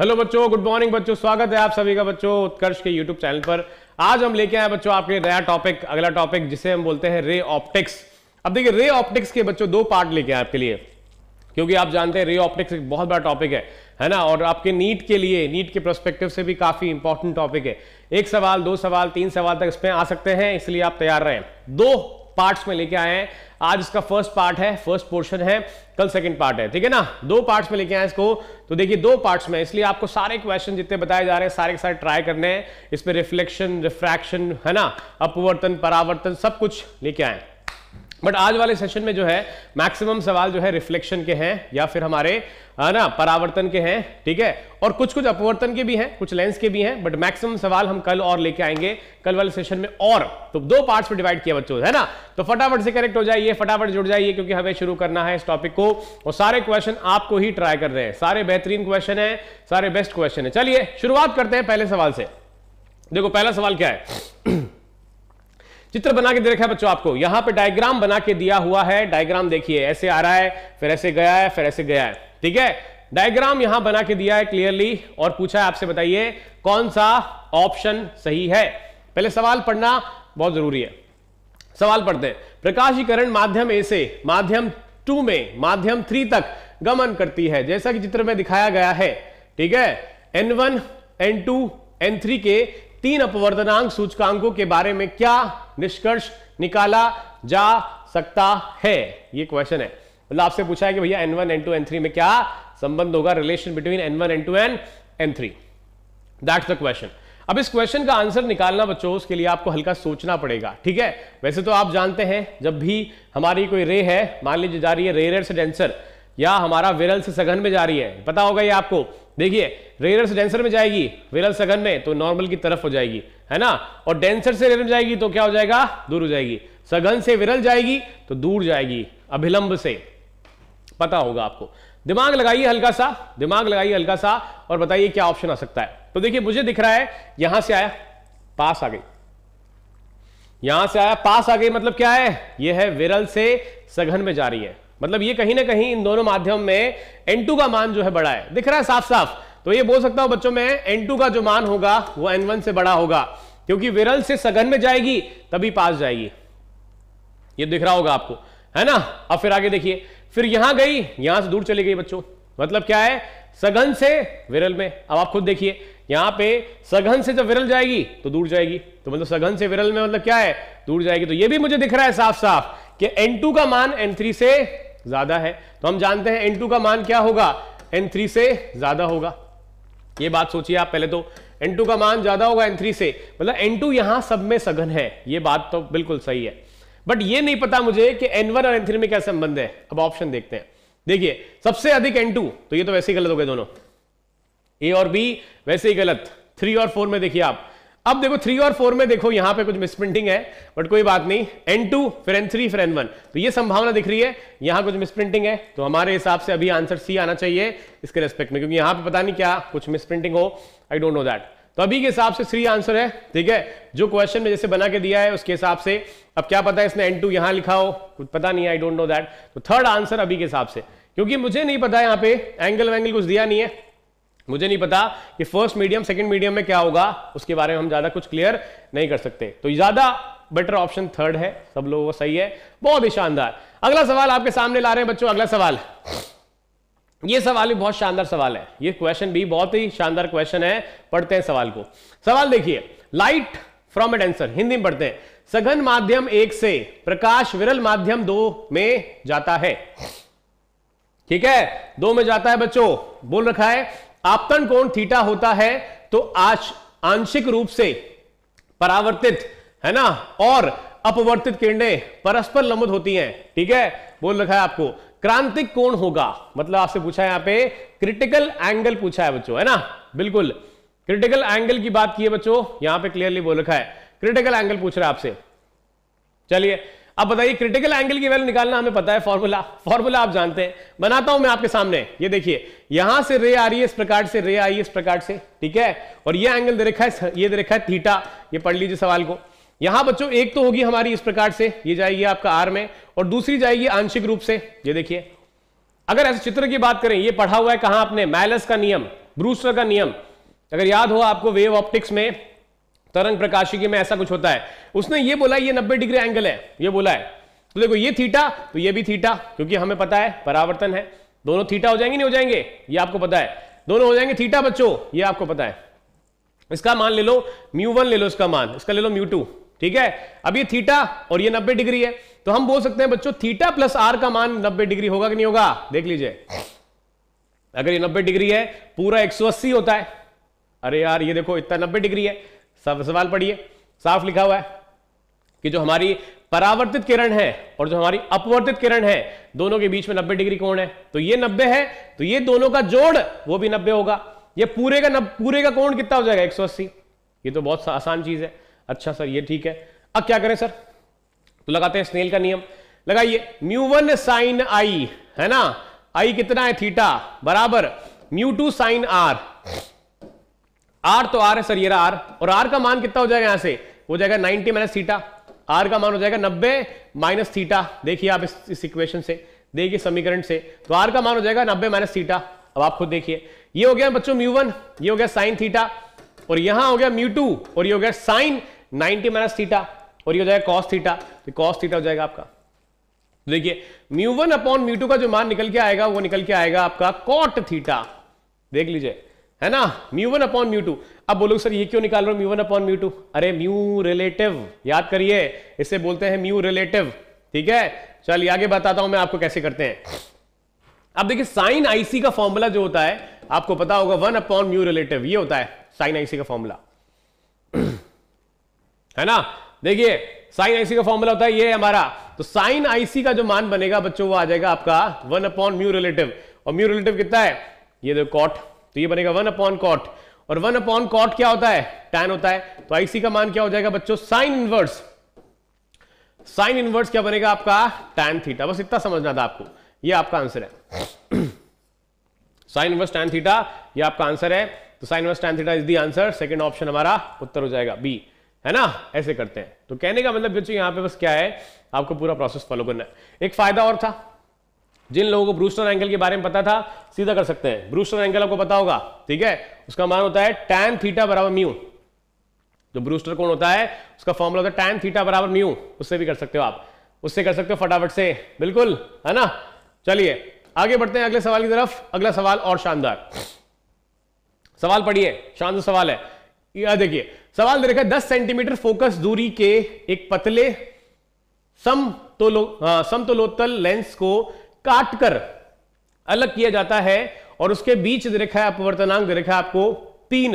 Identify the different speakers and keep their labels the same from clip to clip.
Speaker 1: hello बच्चों good morning बच्चों स्वागत है आप सभी का बच्चों उत्कर्ष के यूट्यूब चैनल पर आज हम लेके आए बच्चों आपके नया टॉपिक अगला टॉपिक जिसे हम बोलते हैं रे ऑप्टिक्स अब देखिए रे ऑप्टिक्स के बच्चों दो पार्ट लेके आए आपके लिए क्योंकि आप जानते हैं रे ऑप्टिक्स एक बहुत बड़ा टॉपिक है है ना और आपके नीट के लिए नीट के प्रोस्पेक्टिव से भी काफी इंपॉर्टेंट टॉपिक है एक सवाल दो सवाल तीन सवाल तक इसमें आ सकते हैं इसलिए आप तैयार रहे दो पार्ट्स में लेके आए हैं आज इसका फर्स्ट पार्ट है फर्स्ट पोर्शन है कल सेकंड पार्ट है ठीक है ना दो पार्ट्स में लेके आए इसको तो देखिए दो पार्ट्स में इसलिए आपको सारे क्वेश्चन जितने बताए जा रहे हैं सारे के सारे ट्राई करने हैं इसमें रिफ्लेक्शन रिफ्रैक्शन है ना अपवर्तन परावर्तन सब कुछ लेके आए बट आज वाले सेशन में जो है मैक्सिमम सवाल जो है रिफ्लेक्शन के हैं या फिर हमारे है ना परावर्तन के हैं ठीक है और कुछ कुछ अपवर्तन के भी हैं कुछ लेंस के भी हैं बट मैक्सिमम सवाल हम कल और लेके आएंगे कल वाले सेशन में और तो दो पार्ट्स में डिवाइड किया बच्चों है ना तो फटाफट से करेक्ट हो जाइए फटाफट जुड़ जाइए क्योंकि हमें शुरू करना है इस टॉपिक को और सारे क्वेश्चन आपको ही ट्राई कर रहे हैं सारे बेहतरीन क्वेश्चन है सारे बेस्ट क्वेश्चन है चलिए शुरुआत करते हैं पहले सवाल से देखो पहला सवाल क्या है चित्र बना के दे रखा है बच्चों आपको यहां पे डायग्राम बना के दिया हुआ है डायग्राम देखिए ऐसे आ रहा है फिर ऐसे गया है फिर ऐसे गया है ठीक है डायग्राम यहां बना के दिया है क्लियरली और पूछा है आपसे बताइए कौन सा ऑप्शन सही है पहले सवाल पढ़ना बहुत जरूरी है सवाल पढ़ते हैं प्रकाशीकरण माध्यम ए से माध्यम टू में माध्यम थ्री तक गमन करती है जैसा कि चित्र में दिखाया गया है ठीक है n n one two n three के तीन अपवर्तनांक सूचकांकों के बारे में क्या निष्कर्ष निकाला जा सकता है ये क्वेश्चन है मतलब आपसे पूछा है कि भैया n one n two n three में क्या संबंध होगा relation between n one n two n n three that's the question अब इस क्वेश्चन का आंसर निकालना बच्चों उसके लिए आपको हल्का सोचना पड़ेगा ठीक है वैसे तो आप जानते हैं जब भी हमारी कोई रे है मान लीजिए जा रही है रेयर से डेंसर या हमारा विरल से सघन में जा रही है पता होगा ये आपको देखिए रेयरर से डेंसर में जाएगी विरल सघन में तो नॉर्मल की तरफ हो जाएगी है ना और डेंसर से रेयर में जाएगी तो क्या हो जाएगा दूर हो जाएगी सघन से विरल जाएगी तो दूर जाएगी अभिलंब से पता होगा आपको दिमाग लगाइए हल्का सा दिमाग लगाइए हल्का सा और बताइए क्या ऑप्शन आ सकता है तो देखिए मुझे दिख रहा है यहां से आया पास आ गई यहां से आया पास आ गई मतलब क्या है यह है विरल से सघन में जा रही है मतलब ये कहीं ना कहीं इन दोनों माध्यम में टू का मान जो है बड़ा है दिख रहा है साफ साफ तो ये बोल सकता हूं बच्चों में टू का जो मान होगा वो वन से बड़ा होगा क्योंकि विरल से सघन में जाएगी तभी पास जाएगी ये दिख रहा होगा आपको है ना अब फिर आगे देखिए फिर यहां गई यहां से दूर चली गई बच्चों मतलब क्या है सघन से विरल में अब आप खुद देखिए यहां पे सघन से जब विरल जाएगी तो दूर जाएगी तो मतलब सघन से विरल में मतलब क्या है दूर जाएगी तो ये भी मुझे दिख रहा है साफ साफ कि N2 का मान N3 से ज्यादा है तो हम जानते हैं एन टू का मान क्या होगा एन थ्री से ज्यादा होगा ये बात सोचिए आप पहले तो एन टू का मान ज्यादा होगा एन थ्री से मतलब एन टू यहां सब में सघन है ये बात तो बिल्कुल सही है बट ये नहीं पता मुझे कि एन वन और एन थ्री में क्या संबंध है अब ऑप्शन देखते हैं देखिए सबसे अधिक एन टू तो ये तो वैसे ही गलत हो गए दोनों ए और बी वैसे ही गलत थ्री और फोर में देखिए आप अब देखो थ्री और फोर में देखो यहां पे कुछ मिसप्रिंटिंग है बट कोई बात नहीं एन टू फिर एन थ्री फिर एन वन तो ये संभावना दिख रही है यहां कुछ मिसप्रिंटिंग है तो हमारे हिसाब से अभी आंसर सी आना चाहिए इसके रेस्पेक्ट में क्योंकि यहां पे पता नहीं क्या कुछ मिसप्रिंटिंग हो आई डोंट नो दैट तो अभी के हिसाब से थ्री आंसर है ठीक है जो क्वेश्चन में जैसे बना के दिया है उसके हिसाब से अब क्या पता है इसने एन टू यहां लिखा हो कुछ पता नहीं आई डोंट नो दैट तो थर्ड आंसर अभी के हिसाब से क्योंकि मुझे नहीं पता यहां पे एंगल वैंगल कुछ दिया नहीं है मुझे नहीं पता कि फर्स्ट मीडियम सेकंड मीडियम में क्या होगा उसके बारे में हम ज्यादा कुछ क्लियर नहीं कर सकते तो ज्यादा बेटर ऑप्शन थर्ड है सब लोगों को सही है बहुत ही शानदार अगला सवाल आपके सामने ला रहे हैं बच्चों अगला सवाल ये सवाल भी बहुत शानदार सवाल है ये क्वेश्चन भी बहुत ही शानदार क्वेश्चन है पढ़ते हैं सवाल को सवाल देखिए light from ad answer Hindi में पढ़ते हैं सघन माध्यम एक से प्रकाश विरल माध्यम दो में जाता है ठीक है दो में जाता है बच्चों बोल रखा है आपतन कोण थीटा होता है तो आज आंशिक रूप से परावर्तित है ना और अपवर्तित किरणें परस्पर लंबित होती हैं ठीक है बोल रखा है आपको क्रांतिक कोण होगा मतलब आपसे पूछा है यहां पे क्रिटिकल एंगल पूछा है बच्चों है ना बिल्कुल क्रिटिकल एंगल की बात की है बच्चों यहां पे क्लियरली बोल रखा है क्रिटिकल एंगल पूछ रहा है आपसे चलिए अब बताइए क्रिटिकल एंगल की वैल्यू निकालना हमें पता है फॉर्मूला फॉर्मूला आप जानते हैं बनाता हूं मैं आपके सामने ये देखिए यहां से रे आ रही है इस प्रकार से रे आ रही है इस प्रकार से ठीक है और ये एंगल दे रखा है ये दे रखा है थीटा ये पढ़ लीजिए सवाल को यहां बच्चों एक तो होगी हमारी इस प्रकार से ये जाएगी आपका आर में और दूसरी जाएगी आंशिक रूप से ये देखिए अगर ऐसे चित्र की बात करें ये पढ़ा हुआ है कहां आपने मैलस का नियम ब्रूस्टर का नियम अगर याद हो आपको वेव ऑप्टिक्स में तरंग प्रकाशिकी में ऐसा कुछ होता है उसने ये बोला ये 90 डिग्री एंगल है ये बोला है तो देखो ये थीटा तो ये भी थीटा क्योंकि हमें पता है परावर्तन है दोनों थीटा हो जाएंगे नहीं हो जाएंगे ये आपको पता है दोनों हो जाएंगे थीटा बच्चों ये आपको पता है इसका मान ले लो म्यू वन ले लो इसका मान इसका ले लो म्यू टू ठीक है अब ये थीटा और ये नब्बे डिग्री है तो हम बोल सकते हैं बच्चों थीटा प्लस आर का मान नब्बे डिग्री होगा कि नहीं होगा देख लीजिए अगर ये नब्बे डिग्री है पूरा एक होता है अरे यार ये देखो इतना नब्बे डिग्री है सब सवाल पढ़िए साफ लिखा हुआ है कि जो हमारी परावर्तित किरण है और जो हमारी अपवर्तित किरण है दोनों के बीच में 90 डिग्री कोण है तो ये 90 है तो ये दोनों का जोड़ वो भी 90 होगा ये पूरे का पूरे का कोण कितना हो जाएगा 180 ये तो बहुत आसान चीज है अच्छा सर ये ठीक है अब क्या करें सर तो लगाते हैं स्नेल का नियम लगाइए म्यू वन साइन आई है ना आई कितना है थीटा बराबर mu two sine r r तो आर है सर ये आर और आर का मान कितना हो जाएगा यहां से हो जाएगा 90 माइनस थीटा आर का मान हो जाएगा 90 माइनस थीटा देखिए आप इस, इस इक्वेशन से देखिए समीकरण से तो आर का मान हो जाएगा 90 माइनस थीटा अब आप खुद देखिए ये हो गया बच्चों म्यू वन ये हो गया साइन थीटा और यहां हो गया म्यू टू और ये हो गया साइन नाइनटी माइनस थीटा और ये हो जाएगा कॉस थीटा तो कॉस थीटा हो जाएगा आपका तो देखिए mu one upon mu two का जो मान निकल के आएगा वो निकल के आएगा आपका कॉट थीटा देख लीजिए है ना mu one upon mu two अब बोलो सर ये क्यों निकाल रहे हो mu one upon mu two अरे म्यू रिलेटिव याद करिए इसे बोलते हैं म्यू रिलेटिव ठीक है चलिए आगे बताता हूं मैं आपको कैसे करते हैं अब देखिए साइन आईसी का फॉर्मूला जो होता है आपको पता होगा वन अपॉन म्यू रिलेटिव ये होता है साइन आईसी का फॉर्मूला है ना देखिए साइन आईसी का फॉर्मूला होता है ये हमारा तो साइन आईसी का जो मान बनेगा बच्चों वो आ जाएगा आपका वन अपॉन म्यू रिलेटिव और म्यू रिलेटिव कितना है ये देखो कॉट तो ये बनेगा वन अपॉन कॉट और वन अपॉन कॉट क्या होता है टैन होता है तो आईसी का मान क्या हो जाएगा बच्चों साइन इनवर्स साइन इनवर्स क्या बनेगा आपका टैन थीटा बस इतना समझना था आपको ये आपका आंसर है साइन इनवर्स टैन थीटा ये आपका आंसर है तो sine inverse tan theta is the answer second option हमारा उत्तर हो जाएगा बी है ना ऐसे करते हैं तो कहने का मतलब बच्चों यहां पे बस क्या है आपको पूरा प्रोसेस फॉलो करना है एक फायदा और था जिन लोगों को ब्रूस्टर एंगल के बारे में पता था सीधा कर सकते हैं ब्रूस्टर एंगल आपको पता होगा ठीक है उसका मान होता है टैन थीटा बराबर म्यू जो ब्रूस्टर कौन होता है उसका फॉर्मूला होता है टैन थीटा बराबर म्यू उससे भी कर सकते हो आप उससे कर सकते हो फटाफट से बिल्कुल है ना चलिए आगे बढ़ते हैं अगले सवाल की तरफ अगला सवाल और शानदार सवाल पढ़िए शानदार सवाल है यह देखिए सवाल देखा दस सेंटीमीटर फोकस दूरी के एक पतले सम तो लो, आ, हाँ, सम तो लोतल लेंस को काटकर अलग किया जाता है और उसके बीच रेखा अपवर्तनांक रेखा आपको तीन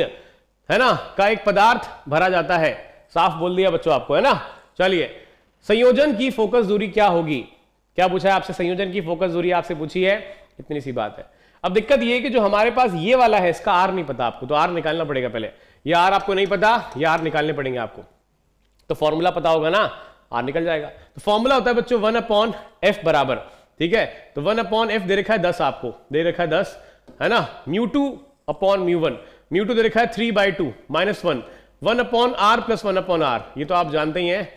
Speaker 1: है ना का एक पदार्थ भरा जाता है साफ बोल दिया बच्चों आपको है ना चलिए संयोजन की फोकस दूरी क्या होगी क्या पूछा है आपसे संयोजन की फोकस दूरी आपसे पूछी है इतनी सी बात है अब दिक्कत यह कि जो हमारे पास ये वाला है इसका आर नहीं पता आपको तो आर निकालना पड़ेगा पहले यह आर आपको नहीं पता यह आर निकालने पड़ेंगे आपको तो फॉर्मूला पता होगा ना आर निकल जाएगा तो फॉर्मूला होता है बच्चों वन अपॉन एफ बराबर ठीक है तो वन अपॉन एफ दे रखा है दस आपको दे रखा है दस है ना mu two upon mu one mu two दे रखा है three by two minus one one upon r plus one upon r ये तो आप जानते ही हैं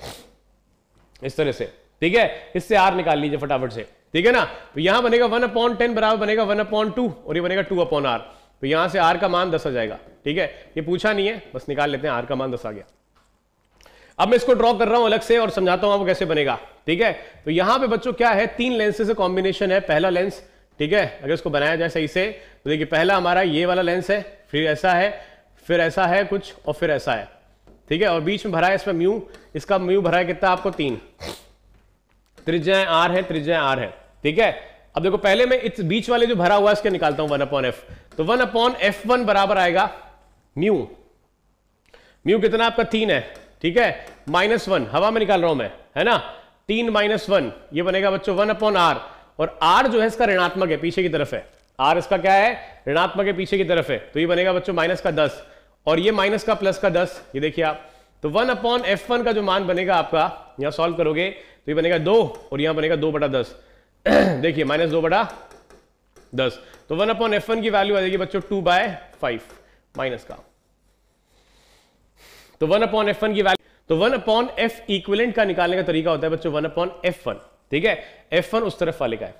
Speaker 1: इस तरह से ठीक है इससे आर निकाल लीजिए फटाफट से ठीक है ना तो यहां बनेगा वन अपॉन टेन बराबर बनेगा वन अपॉन टू और ये बनेगा टू अपॉन आर तो यहां से आर का मान दस आ जाएगा ठीक है ये पूछा नहीं है बस निकाल लेते हैं आर का मान दस आ गया अब मैं इसको ड्रॉ कर रहा हूं अलग से और समझाता हूं आपको कैसे बनेगा ठीक है तो यहां पे बच्चों क्या है तीन लेंसेज से कॉम्बिनेशन है पहला लेंस ठीक है अगर इसको बनाया जाए सही से तो देखिए पहला हमारा ये वाला लेंस है फिर ऐसा है फिर ऐसा है कुछ और फिर ऐसा है ठीक है और बीच में भरा है इसमें म्यू इसका म्यू भरा है कितना आपको तीन त्रिज्याएं आर है त्रिज्याएं आर है ठीक है अब देखो पहले मैं इस बीच वाले जो भरा हुआ है इसके निकालता हूं वन अपॉन एफ तो वन अपॉन एफ वन बराबर आएगा म्यू म्यू कितना आपका तीन है ठीक है माइनस वन हवा में निकाल रहा हूं मैं है ना तीन माइनस वन ये बनेगा बच्चों वन अपॉन आर और आर जो है इसका ऋणात्मक है पीछे की तरफ है आर इसका क्या है ऋणात्मक है पीछे की तरफ है तो ये बनेगा बच्चों माइनस का दस और ये माइनस का प्लस का दस ये देखिए आप तो वन अपॉन एफ वन का जो मान बनेगा आपका यहां सॉल्व करोगे तो ये बनेगा दो और यहां बनेगा दो बटा दस देखिए माइनस दो बटा दस तो वन अपॉन एफ वन की वैल्यू आ जाएगी बच्चों टू बाय फाइव माइनस का तो वन अपॉन एफ वन की वैल्यू तो वन अपॉन एफ इक्विलेंट का निकालने का तरीका होता है बच्चों वन अपॉन एफ वन ठीक है एफ वन उस तरफ वाले का है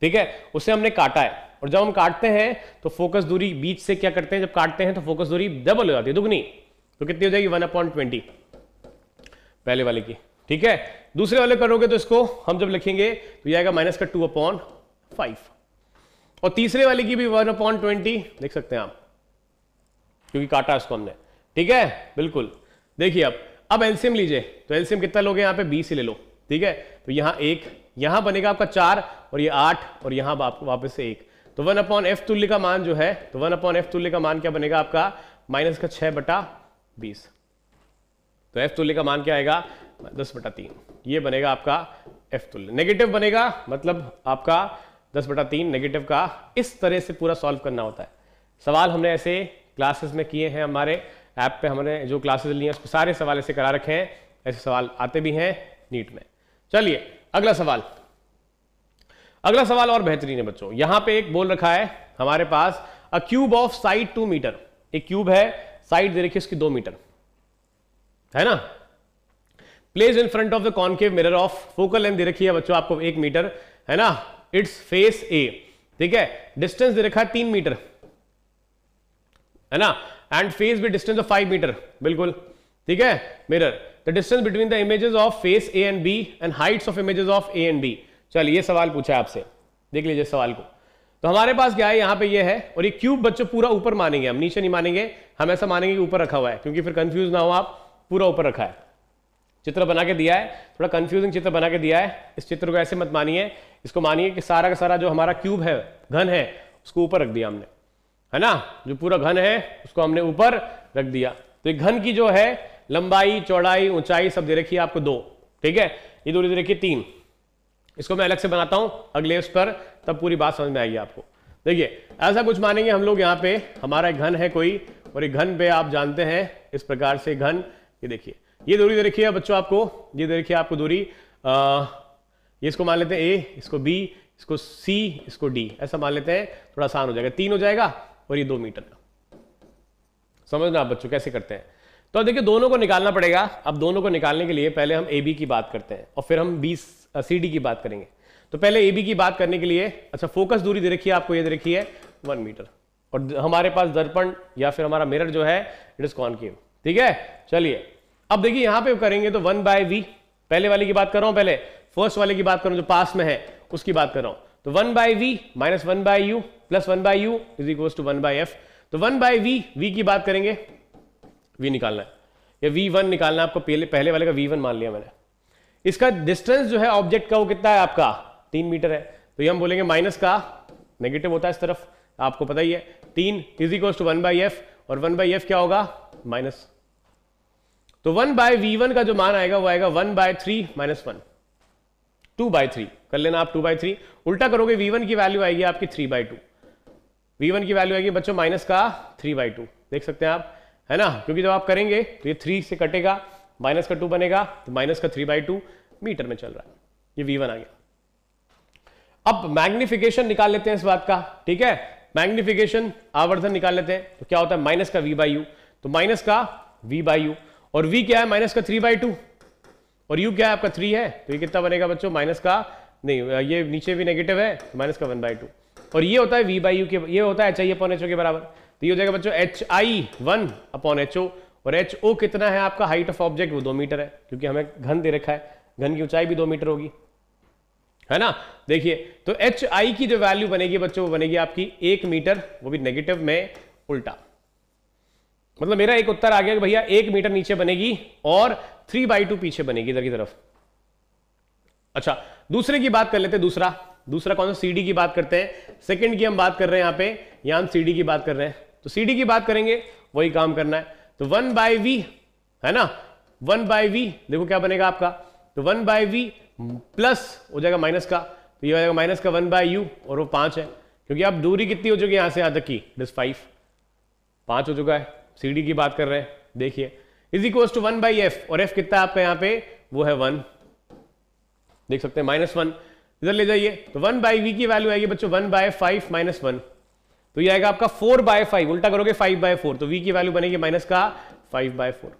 Speaker 1: ठीक है उसे हमने काटा है और जब हम काटते हैं तो फोकस दूरी बीच से क्या करते हैं जब काटते हैं तो फोकस दूरी डबल हो जाती है दुगनी तो कितनी हो जाएगी वन अपॉन ट्वेंटी पहले वाले की ठीक है दूसरे वाले करोगे तो इसको हम जब लिखेंगे तो यह आएगा माइनस का टू अपॉन फाइव और तीसरे वाले की भी वन अपॉन ट्वेंटी लिख सकते हैं आप क्योंकि काटा उसको हमने ठीक है बिल्कुल देखिए अब अब एलसीएम लीजिए तो एलसीएम कितना लोगे यहां पे बीस ही ले लो ठीक है तो यहां एक यहां बनेगा आपका चार और ये आठ और यहां वापस से एक तो वन अपॉन एफ तुल्य का मान जो है तो वन अपॉन एफ तुल्य का मान क्या बनेगा आपका माइनस का छह बटा बीस तो एफ तुल्य का मान क्या आएगा दस बटा तीन ये बनेगा आपका एफ तुल्य नेगेटिव बनेगा मतलब आपका दस बटा तीन नेगेटिव का इस तरह से पूरा सॉल्व करना होता है सवाल हमने ऐसे क्लासेस में किए हैं हमारे ऐप पे हमने जो क्लासेस ली हैं उसको सारे सवाल ऐसे करा रखे हैं ऐसे सवाल आते भी हैं नीट में चलिए अगला सवाल अगला सवाल और बेहतरीन है बच्चों यहां पे एक बोल रखा है हमारे पास a cube of side two metre एक क्यूब है साइड दे रखी उसकी दो मीटर है ना place in front of the concave mirror of focal length दे रखी है बच्चों आपको एक मीटर है ना इट्स फेस ए ठीक है डिस्टेंस दे रखा है तीन मीटर है ना and face with distance of five metre बिल्कुल ठीक है mirror the distance between the images of face a and b and heights of images of a and b चलिए ये सवाल पूछा है आपसे देख लीजिए सवाल को तो हमारे पास क्या है यहाँ पे ये है और ये क्यूब बच्चों पूरा ऊपर मानेंगे हम नीचे नहीं मानेंगे हम ऐसा मानेंगे कि ऊपर रखा हुआ है क्योंकि फिर कंफ्यूज ना हो आप पूरा ऊपर रखा है चित्र बना के दिया है थोड़ा कंफ्यूजिंग चित्र बना के दिया है इस चित्र को ऐसे मत मानिए इसको मानिए कि सारा का सारा जो हमारा क्यूब है घन है उसको ऊपर रख दिया हमने है ना जो पूरा घन है उसको हमने ऊपर रख दिया तो घन की जो है लंबाई चौड़ाई ऊंचाई सब दे रखी है आपको दो ठीक है ये दूरी दे रखी है तीन इसको मैं अलग से बनाता हूं अगले उस पर तब पूरी बात समझ में आएगी आपको देखिए ऐसा कुछ मानेंगे हम लोग यहाँ पे हमारा घन है कोई और ये घन पे आप जानते हैं इस प्रकार से घन ये देखिए ये दूरी दे रखी है बच्चों आपको ये दे रखिए आपको दूरी आ, ये इसको मान लेते हैं ए इसको बी इसको सी इसको डी ऐसा मान लेते हैं थोड़ा आसान हो जाएगा तीन हो जाएगा और ये दो मीटर का समझना आप बच्चों कैसे करते हैं तो अब देखिए दोनों को निकालना पड़ेगा अब दोनों को निकालने के लिए पहले हम ए बी की बात करते हैं और फिर हम बी सी डी की बात करेंगे तो पहले ए बी की बात करने के लिए अच्छा फोकस दूरी दे रखी है आपको ये दे रखी है वन मीटर और हमारे पास दर्पण या फिर हमारा मिरर जो है इट इज कॉन कॉनकेव ठीक है चलिए अब देखिए यहां पे करेंगे तो वन बाय वी पहले वाले की बात कर रहा हूं पहले फर्स्ट वाले की बात करूं जो पास में है उसकी बात कर रहा हूं तो one by we minus one by u plus one by u is equal to one by f तो वन बाई वी वी की बात करेंगे वी निकालना है या वी वन निकालना आपको पहले पहले वाले का वी वन मान लिया मैंने इसका डिस्टेंस जो है ऑब्जेक्ट का वो कितना है आपका तीन मीटर है तो ये हम बोलेंगे माइनस का नेगेटिव होता है इस तरफ आपको पता ही है तीन is equal to one by F और वन बाई एफ क्या होगा माइनस तो वन बाय वी वन का जो मान आएगा वो आएगा one by three minus one two by three कर लेना आप टू बाय थ्री उल्टा करोगे वी वन की वैल्यू आएगी आपकी three by two we one की वैल्यू आएगी बच्चों माइनस का थ्री बाई टू देख सकते हैं आप है ना क्योंकि जब आप करेंगे तो ये थ्री से कटेगा माइनस का टू बनेगा तो माइनस का थ्री बाई टू मीटर में चल रहा है ये वी वन आ गया अब मैग्निफिकेशन निकाल लेते हैं इस बात का ठीक है मैग्निफिकेशन आवर्धन निकाल लेते हैं तो क्या होता है माइनस का वी बाई यू तो माइनस का वी बाई यू और वी क्या है माइनस का थ्री बाई टू और यू क्या है आपका थ्री है तो ये कितना बनेगा बच्चों माइनस का नहीं ये नीचे भी नेगेटिव है माइनस तो का वन बाई टू और ये होता है वी बाई यू के ये होता है एच आई अपॉन एच ओ के बराबर तो ये हो जाएगा बच्चों एच आई वन अपॉन एच ओ और एच ओ कितना है आपका हाइट ऑफ ऑब्जेक्ट वो दो मीटर है क्योंकि हमें घन दे रखा है घन की ऊंचाई भी दो मीटर होगी है ना देखिए तो एच आई की जो वैल्यू बनेगी बच्चों वो बनेगी आपकी एक मीटर वो भी नेगेटिव में उल्टा मतलब मेरा एक उत्तर आ गया कि भैया एक मीटर नीचे बनेगी और थ्री बाई टू पीछे बनेगी इधर की तरफ अच्छा दूसरे की बात कर लेते दूसरा दूसरा कौन सा सीडी की बात करते हैं सेकंड की हम बात कर रहे हैं यहां पे यहां हम सीडी की बात कर रहे हैं तो सीडी की बात करेंगे वही काम करना है तो वन बाय वी है ना वन बाय वी देखो क्या बनेगा आपका तो वन बाय वी प्लस हो जाएगा माइनस का तो ये हो जाएगा माइनस का वन बाय यू और वो पांच है क्योंकि आप दूरी कितनी हो चुकी है यहां से यहां तक की डिस फाइव पांच हो चुका है सीडी की बात कर रहे हैं देखिए is equal to one by F और एफ कितना आपका यहां पे वो है वन देख सकते हैं माइनस वन इधर ले जाइए तो वन बाई वी की वैल्यू आएगी बच्चों one by five minus one तो ये आएगा आपका फोर बाय फाइव उल्टा करोगे फाइव बाय फोर तो वी की वैल्यू बनेगी माइनस का फाइव बाय फोर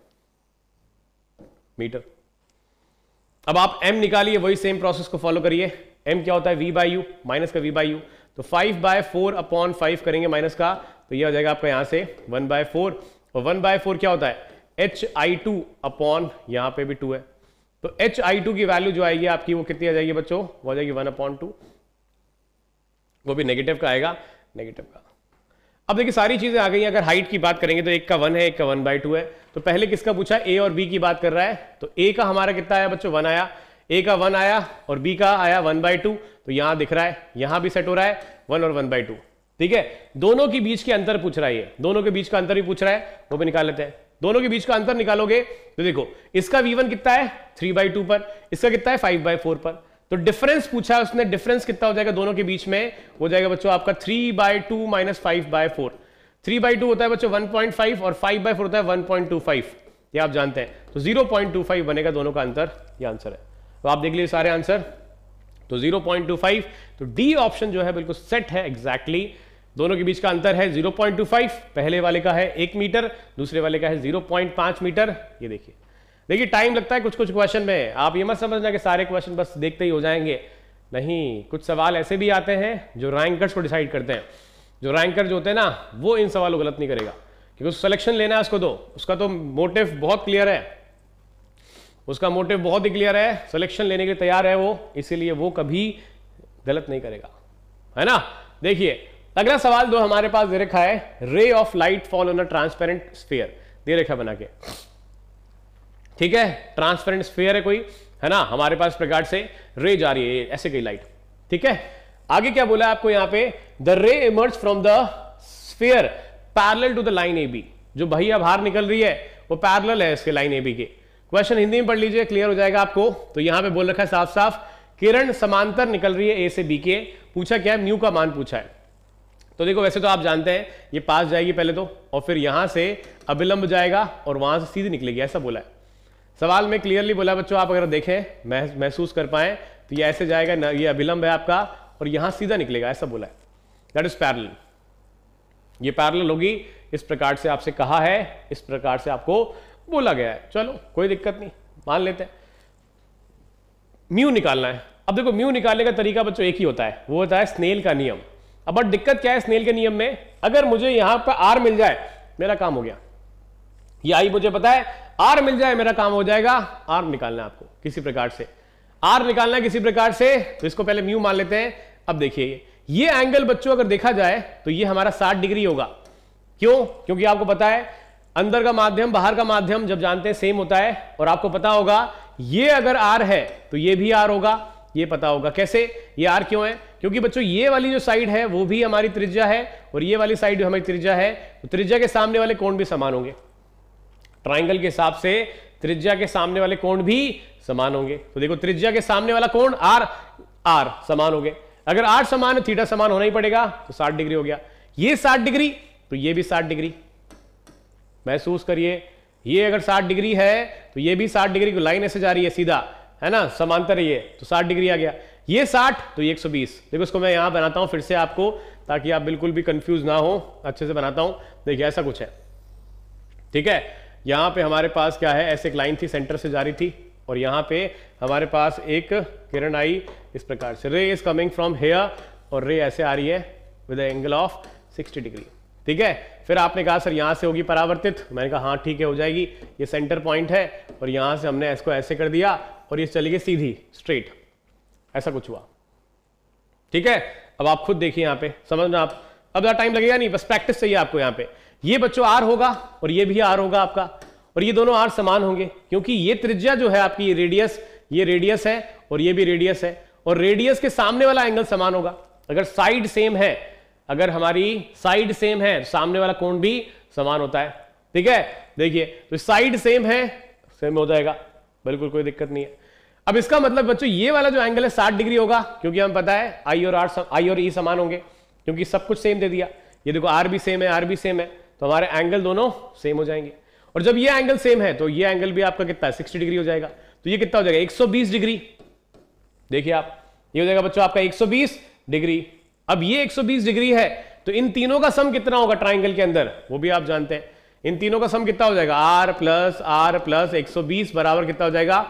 Speaker 1: मीटर अब आप m निकालिए वही सेम प्रोसेस को फॉलो करिए m क्या होता है v बाई यू माइनस का v बाई यू तो 5 बाय फोर अपॉन फाइव करेंगे माइनस का तो ये हो जाएगा आपका यहां से 1 बाय फोर और 1 बाय फोर क्या होता है एच आई टू अपॉन यहां पर भी टू है तो एच आई टू की वैल्यू जो आएगी आपकी वो कितनी आ जाएगी बच्चों वो आ जाएगी वन अपॉइंट टू वो भी नेगेटिव का आएगा नेगेटिव का अब देखिए सारी चीजें आ गई अगर हाइट की बात करेंगे तो एक का वन है एक का वन बाई टू है तो पहले किसका पूछा ए और बी की बात कर रहा है तो ए का हमारा कितना आया बच्चों वन आया ए का वन आया और बी का आया वन बाई टू तो यहां दिख रहा है यहां भी सेट हो रहा है वन और वन बाई टू ठीक है दोनों के बीच के अंतर पूछ रहा है दोनों के बीच का अंतर भी पूछ रहा है वो भी निकाल लेते हैं दोनों के बीच का अंतर निकालोगे तो देखो इसका वी कितना है थ्री बाई टू पर इसका कितना है फाइव बाई फोर पर तो डिफरेंस पूछा है उसने डिफरेंस कितना हो जाएगा दोनों के बीच में हो जाएगा बच्चों आपका three by two minus five by four three by two होता है बच्चों वन पॉइंट फाइव और फाइव बाय फोर होता है वन पॉइंट टू फाइव ये आप जानते हैं तो जीरो पॉइंट टू फाइव बनेगा दोनों का अंतर ये आंसर है तो आप देख लीजिए सारे आंसर तो जीरो पॉइंट टू फाइव तो डी ऑप्शन जो है बिल्कुल सेट है एग्जैक्टली exactly दोनों के बीच का अंतर है 0.25 पहले वाले का है एक मीटर दूसरे वाले का है 0.5 मीटर ये देखिए देखिए टाइम लगता है कुछ कुछ क्वेश्चन में आप ये मत समझना कि सारे क्वेश्चन बस देखते ही हो जाएंगे नहीं कुछ सवाल ऐसे भी आते हैं जो रैंकर्स को डिसाइड करते हैं जो रैंकर जो होते हैं ना वो इन सवालों गलत नहीं करेगा क्योंकि सिलेक्शन लेना है उसको दो उसका तो मोटिव बहुत क्लियर है उसका मोटिव बहुत ही क्लियर है सिलेक्शन लेने के लिए तैयार है वो इसीलिए वो कभी गलत नहीं करेगा है ना देखिए अगला सवाल दो हमारे पास दे रखा है ray of light fall on a transparent sphere दे रखा बना के ठीक है ट्रांसपेरेंट स्फीयर है कोई है ना हमारे पास प्रकार से रे जा रही है ऐसे कई लाइट ठीक है आगे क्या बोला आपको यहां पे the ray emerge from the sphere parallel to the line a b जो भैया बाहर निकल रही है वो पैरेलल है इसके लाइन ए बी के क्वेश्चन हिंदी में पढ़ लीजिए क्लियर हो जाएगा आपको तो यहां पे बोल रखा है साफ साफ किरण समांतर निकल रही है ए से बी के पूछा क्या है म्यू का मान पूछा है तो देखो वैसे तो आप जानते हैं ये पास जाएगी पहले तो और फिर यहां से अभिलंब जाएगा और वहां से सीधी निकलेगी ऐसा बोला है सवाल में क्लियरली बोला बच्चों आप अगर देखें महसूस कर पाए तो ये ऐसे जाएगा ये अभिलंब है आपका और यहां सीधा निकलेगा ऐसा बोला है दैट इज पैरल ये पैरल होगी इस प्रकार से आपसे कहा है इस प्रकार से आपको बोला गया है चलो कोई दिक्कत नहीं मान लेते हैं म्यू निकालना है अब देखो म्यू निकालने का तरीका बच्चों एक ही होता है वो होता है स्नेल का नियम अब बट दिक्कत क्या है स्नेल के नियम में अगर मुझे यहां पर आर मिल जाए मेरा काम हो गया ये आई मुझे पता है आर मिल जाए मेरा काम हो जाएगा आर निकालना आपको किसी प्रकार से आर निकालना किसी प्रकार से तो इसको पहले म्यू मान लेते हैं अब देखिए ये एंगल बच्चों अगर देखा जाए तो ये हमारा 60 डिग्री होगा क्यों क्योंकि आपको पता है अंदर का माध्यम बाहर का माध्यम जब जानते हैं सेम होता है और आपको पता होगा ये अगर आर है तो ये भी आर होगा ये पता होगा कैसे ये आर क्यों है क्योंकि बच्चों ये वाली जो साइड है वो भी हमारी त्रिज्या है और ये वाली साइड जो हमारी त्रिज्या है तो त्रिज्या के सामने वाले कोण भी समान होंगे ट्राइंगल के हिसाब से त्रिज्या के सामने वाले कोण भी समान होंगे तो देखो त्रिज्या के सामने वाला कोण आर आर समान हो गए अगर आर समान है थीटा समान होना ही पड़ेगा तो साठ डिग्री हो गया ये साठ डिग्री तो ये भी साठ डिग्री महसूस करिए ये अगर साठ डिग्री है तो ये भी साठ डिग्री को लाइन ऐसे जा रही है सीधा है ना समांतर ये तो साठ डिग्री आ गया ये 60 तो ये 120 देखो इसको मैं यहां बनाता हूं फिर से आपको ताकि आप बिल्कुल भी कंफ्यूज ना हो अच्छे से बनाता हूं देखिए ऐसा कुछ है ठीक है यहां पे हमारे पास क्या है ऐसे एक लाइन थी सेंटर से जारी थी और यहाँ पे हमारे पास एक किरण आई इस प्रकार से रे इज कमिंग फ्रॉम हेयर और रे ऐसे आ रही है विद एंगल ऑफ 60 डिग्री ठीक है फिर आपने कहा सर यहाँ से होगी परावर्तित मैंने कहा हाँ ठीक है हो जाएगी ये सेंटर पॉइंट है और यहाँ से हमने इसको ऐसे कर दिया और ये चली गई सीधी स्ट्रेट ऐसा कुछ हुआ ठीक है अब आप खुद देखिए यहां पे समझना आप अब ज्यादा टाइम लगेगा नहीं बस प्रैक्टिस चाहिए आपको यहां पे ये बच्चों आर होगा और ये भी आर होगा आपका और ये दोनों आर समान होंगे क्योंकि ये त्रिज्या जो है आपकी ये रेडियस ये रेडियस है और ये भी रेडियस है और रेडियस के सामने वाला एंगल समान होगा अगर साइड सेम है अगर हमारी साइड सेम है सामने वाला कोण भी समान होता है ठीक है देखिए तो साइड सेम है सेम हो जाएगा बिल्कुल कोई दिक्कत नहीं है अब इसका मतलब बच्चों ये वाला जो एंगल है 60 डिग्री होगा क्योंकि हम पता है आई और आर आई और ई e समान होंगे क्योंकि सब कुछ सेम दे दिया ये देखो आर भी सेम है आर भी सेम है तो हमारे एंगल दोनों सेम हो जाएंगे और जब ये एंगल सेम है तो ये एंगल भी आपका कितना है सिक्सटी डिग्री हो जाएगा तो ये कितना हो जाएगा 120 डिग्री देखिए आप ये हो जाएगा बच्चों आपका 120 डिग्री अब ये 120 डिग्री है तो इन तीनों का सम कितना होगा ट्राइंगल के अंदर वो भी आप जानते हैं इन तीनों का सम कितना हो जाएगा आर प्लस आर प्लस एक बराबर कितना हो जाएगा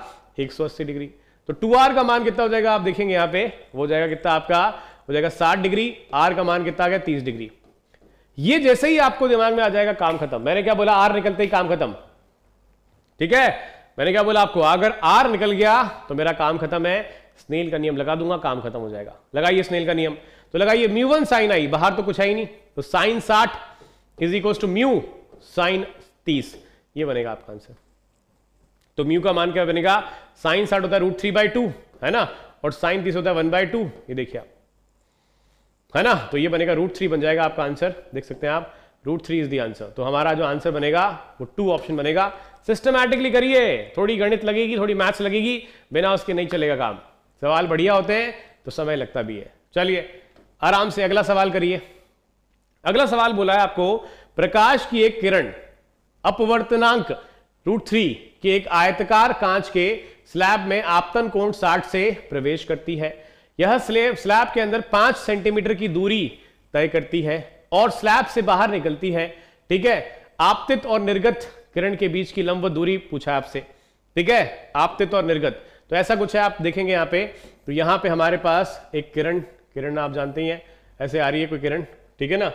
Speaker 1: एक सौ अस्सी डिग्री तो टू आर का मान कितना हो जाएगा आप देखेंगे यहां पे हो जाएगा कितना आपका हो जाएगा साठ डिग्री आर का मान कितना आ गया तीस डिग्री ये जैसे ही आपको दिमाग में आ जाएगा काम खत्म मैंने क्या बोला आर निकलते ही काम खत्म ठीक है मैंने क्या बोला आपको अगर आर निकल गया तो मेरा काम खत्म है स्नेल का नियम लगा दूंगा काम खत्म हो जाएगा लगाइए स्नेल का नियम तो लगाइए म्यू वन साइन आई बाहर तो कुछ है ही नहीं तो साइन साठ is equal to mu sine तीस ये बनेगा आपका आंसर तो म्यू का मान क्या बनेगा साइन साठ होता है रूट थ्री बाई टू है ना और साइन तीस होता है वन बाय टू ये देखिए आप है ना तो ये बनेगा रूट थ्री बन जाएगा आपका आंसर देख सकते हैं आप root three is the answer तो हमारा जो आंसर बनेगा वो टू ऑप्शन बनेगा सिस्टमैटिकली करिए थोड़ी गणित लगेगी थोड़ी मैथ्स लगेगी बिना उसके नहीं चलेगा काम सवाल बढ़िया होते हैं तो समय लगता भी है चलिए आराम से अगला सवाल करिए अगला सवाल बोला है आपको प्रकाश की एक किरण अपवर्तनांक रूट थ्री कि एक आयतकार कांच के स्लैब में आपतन कोण 60 से प्रवेश करती है यह स्लैब स्लैब के अंदर 5 सेंटीमीटर की दूरी तय करती है और स्लैब से बाहर निकलती है ठीक है आपतित और निर्गत किरण के बीच की लंब दूरी पूछा आपसे ठीक है आपतित और निर्गत तो ऐसा कुछ है आप देखेंगे यहाँ पे तो यहां पे हमारे पास एक किरण किरण आप जानते ही हैं ऐसे आ रही है कोई किरण ठीक है ना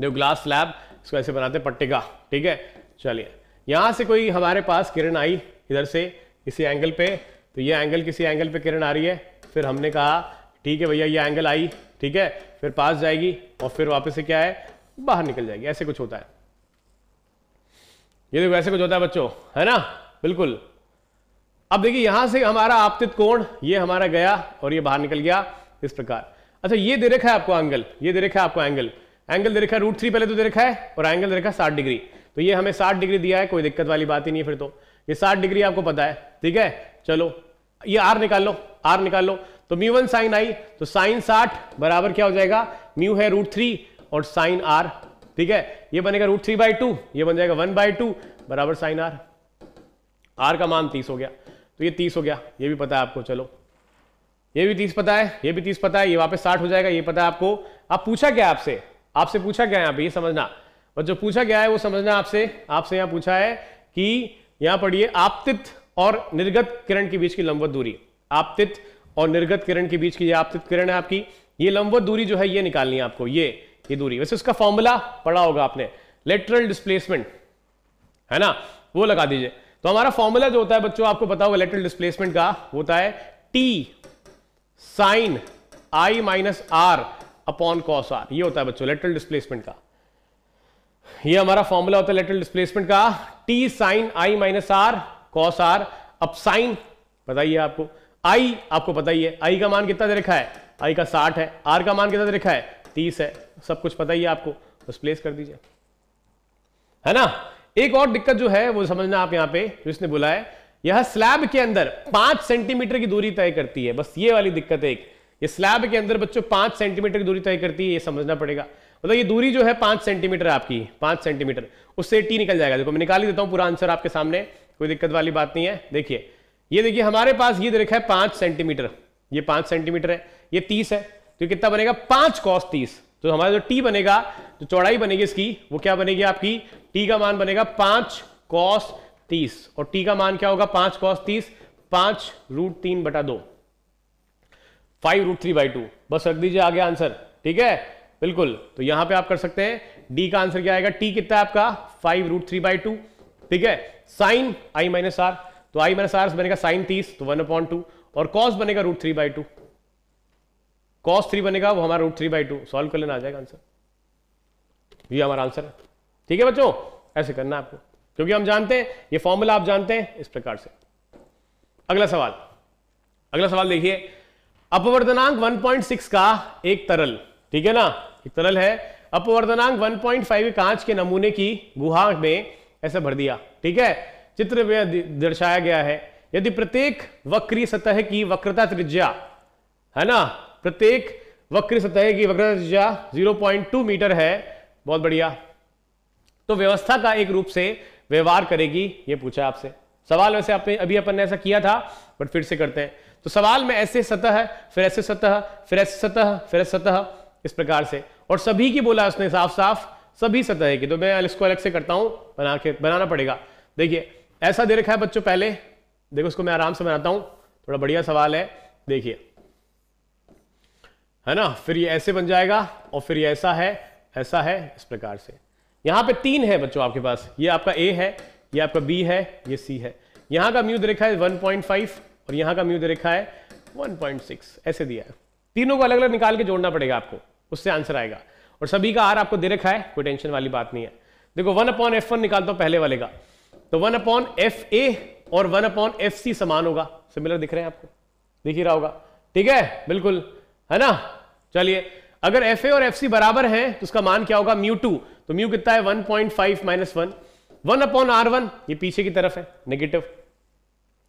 Speaker 1: जो ग्लास स्लैब इसको ऐसे बनाते हैं पट्टिका ठीक है चलिए यहां से कोई हमारे पास किरण आई इधर से किसी एंगल पे तो ये एंगल किसी एंगल पे किरण आ रही है फिर हमने कहा ठीक है भैया ये एंगल आई ठीक है फिर पास जाएगी और फिर वापस से क्या है बाहर निकल जाएगी ऐसे कुछ होता है ये देखो ऐसे कुछ होता है बच्चों है ना बिल्कुल अब देखिए यहां से हमारा आपतित कोण ये हमारा गया और ये बाहर निकल गया इस प्रकार अच्छा ये दे रखा है आपको एंगल ये दे रखा है आपको एंगल एंगल दे रखा है रूट थ्री पहले तो दे रखा है और एंगल दे रखा है साठ डिग्री तो ये हमें साठ डिग्री दिया है कोई दिक्कत वाली बात ही नहीं है फिर तो ये साठ डिग्री आपको पता है ठीक है चलो ये आर निकाल लो आर निकाल लो तो म्यू वन साइन आई तो साइन साठ बराबर क्या हो जाएगा म्यू है रूट थ्री और साइन आर ठीक है ये बनेगा रूट थ्री बाई टू ये बन जाएगा वन बाई टू बराबर साइन आर आर का मान तीस हो गया तो ये तीस हो गया ये भी पता है आपको चलो ये भी तीस पता है ये भी तीस पता है ये वापस साठ हो जाएगा ये पता है आपको आप पूछा क्या आपसे आपसे पूछा क्या है आप ये समझना और जो पूछा गया है वो समझना आपसे आपसे यहां पूछा है कि यहां पढ़िए आपतित और निर्गत किरण के बीच की लंबवत दूरी आपतित और निर्गत किरण के बीच की आपतित किरण है आपकी ये लंबवत दूरी जो है ये निकालनी है आपको ये ये दूरी वैसे उसका फॉर्मूला पढ़ा होगा आपने लेटरल डिस्प्लेसमेंट है ना वो लगा दीजिए तो हमारा फॉर्मूला जो होता है बच्चों आपको पता होगा लेटरल डिस्प्लेसमेंट का होता है t sine i minus r upon cos r ये होता है बच्चों लेटरल डिस्प्लेसमेंट का ये हमारा फॉर्मूला होता है लेटरल डिस्प्लेसमेंट का t sine i minus r cos r अब साइन बताइए आपको आई आपको पता ही है आई का मान कितना दे रखा है आई का साठ है आर का मान कितना दे रखा है तीस है सब कुछ पता ही है आपको बस प्लेस कर दीजिए है ना एक और दिक्कत जो है वो समझना आप यहां पे जिसने बोला है यह स्लैब के अंदर पांच सेंटीमीटर की दूरी तय करती है बस ये वाली दिक्कत है एक ये स्लैब के अंदर बच्चों पांच सेंटीमीटर की दूरी तय करती है ये समझना पड़ेगा मतलब ये दूरी जो है पांच सेंटीमीटर आपकी पांच सेंटीमीटर उससे टी निकल जाएगा देखो मैं निकाल ही देता हूं पूरा आंसर आपके सामने कोई दिक्कत वाली बात नहीं है देखिए ये देखिए हमारे पास ये रेखा है पांच सेंटीमीटर ये पांच सेंटीमीटर है ये तीस है तो कितना बनेगा पांच कॉस तीस तो हमारा जो टी बनेगा जो चौड़ाई बनेगी इसकी वो क्या बनेगी आपकी टी का मान बनेगा पांच कॉस तीस और टी का मान क्या होगा पांच कॉस तीस पांच रूट तीन बटा दो five root three by two बस रख दीजिए आगे आंसर ठीक है बिल्कुल तो यहां पे आप कर सकते हैं डी का आंसर क्या आएगा टी कितना है आपका five root three by two ठीक है साइन आई माइनस आर तो आई माइनस आर बनेगा साइन तीस तो वन अपॉइंट टू और कॉस बनेगा root three by two cos three बनेगा वो हमारा root three by two solve कर लेना आ जाएगा आंसर ये हमारा आंसर है ठीक है बच्चों ऐसे करना आपको क्योंकि हम जानते हैं ये फॉर्मूला आप जानते हैं इस प्रकार से अगला सवाल अगला सवाल देखिए अपवर्धनांक 1.6 का एक तरल ठीक है ना एक तरल है अपवर्धनांक 1.5 कांच के नमूने की गुहा में ऐसा भर दिया ठीक है चित्र में दर्शाया गया है यदि प्रत्येक वक्री सतह की वक्रता त्रिज्या है ना प्रत्येक वक्री सतह की वक्रता त्रिज्या 0.2 मीटर है बहुत बढ़िया तो व्यवस्था का एक रूप से व्यवहार करेगी ये पूछा आपसे सवाल वैसे आपने अभी अपन ने ऐसा किया था बट फिर से करते हैं तो सवाल में ऐसे सतह फिर ऐसे सतह फिर ऐसे सतह फिर ऐसे सतह इस प्रकार से और सभी की बोला उसने साफ साफ सभी सतह की तो मैं इसको अलग से करता हूं बना के बनाना पड़ेगा देखिए ऐसा दे रखा है बच्चों पहले देखो उसको मैं आराम से बनाता हूं थोड़ा बढ़िया सवाल है देखिए है ना फिर ये ऐसे बन जाएगा और फिर ये ऐसा है ऐसा है इस प्रकार से यहां पे तीन है बच्चों आपके पास ये आपका ए है ये आपका बी है ये सी है यहां का म्यू है वन है 1.5 और यहां का म्यू रेखा है 1.6 ऐसे दिया है तीनों को अलग अलग निकाल के जोड़ना पड़ेगा आपको उससे आंसर आएगा और सभी का आर आपको दे रखा है कोई टेंशन वाली बात नहीं है देखो वन अपॉन एफ वन निकालता हूं पहले वाले का तो वन अपॉन एफ ए और वन अपॉन एफ सी समान होगा सिमिलर दिख रहे हैं आपको दिख ही रहा होगा ठीक है बिल्कुल है ना चलिए अगर एफ ए और एफ सी बराबर है तो उसका मान क्या होगा म्यू टू तो म्यू कितना है one point five minus one one upon r one ये पीछे की तरफ है नेगेटिव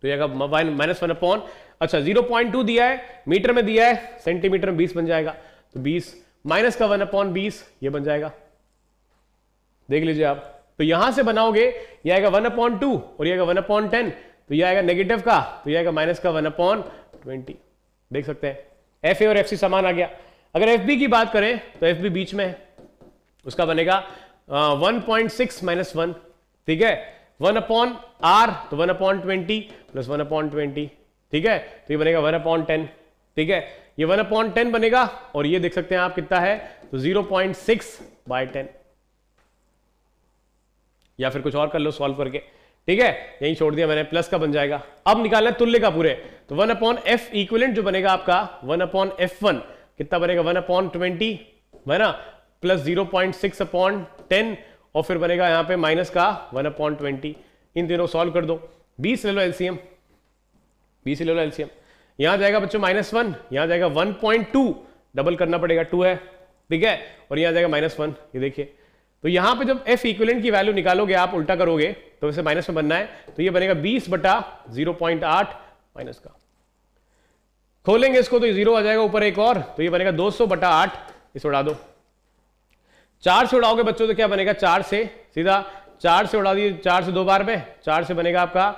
Speaker 1: तो ये माइनस वन अपॉन अच्छा जीरो पॉइंट टू दिया है मीटर में दिया है सेंटीमीटर में बीस बन जाएगा तो बीस माइनस का वन अपॉन बीस ये बन जाएगा देख लीजिए आप तो यहां से बनाओगे ये आएगा वन अपॉन टू और ये आएगा वन अपॉन टेन तो ये आएगा नेगेटिव का तो ये आएगा माइनस का वन अपॉन ट्वेंटी देख सकते हैं एफ ए और एफ सी समान आ गया अगर एफ बी की बात करें तो एफ बी बीच में है उसका बनेगा one point six minus one ठीक है वन अपॉन आर तो one upon twenty plus one upon twenty ठीक है तो ये बनेगा वन अपॉन टेन ठीक है ये वन अपॉइंट टेन बनेगा और ये देख सकते हैं आप कितना है तो zero point six by ten या फिर कुछ और कर लो सॉल्व करके ठीक है यही छोड़ दिया मैंने प्लस का बन जाएगा अब निकालना है तुल्य का पूरे तो वन अपॉन एफ इक्वलेंट जो बनेगा आपका वन अपॉन एफ वन कितना बनेगा वन अपॉन ट्वेंटी है ना plus zero point six upon ten और फिर बनेगा यहां पे माइनस का वन अपॉन ट्वेंटी इन तीनों सॉल्व कर दो बीस ले लो एलसीएम बीस ले लो एलसीएम यहां जाएगा बच्चों माइनस वन यहां जाएगा वन पॉइंट टू डबल करना पड़ेगा टू है ठीक है और यहां जाएगा माइनस वन ये देखिए तो यहां पे जब एफ इक्विलेंट की वैल्यू निकालोगे आप उल्टा करोगे तो वैसे माइनस में बनना है तो ये बनेगा बीस बटा जीरो पॉइंट आठ माइनस का खोलेंगे इसको तो जीरो आ जाएगा ऊपर एक और तो ये बनेगा दो सौ बटा आठ इसे उड़ा दो चार से उड़ाओगे बच्चों तो क्या बनेगा चार से सीधा चार से उड़ा दिए चार से दो बार में चार से बनेगा आपका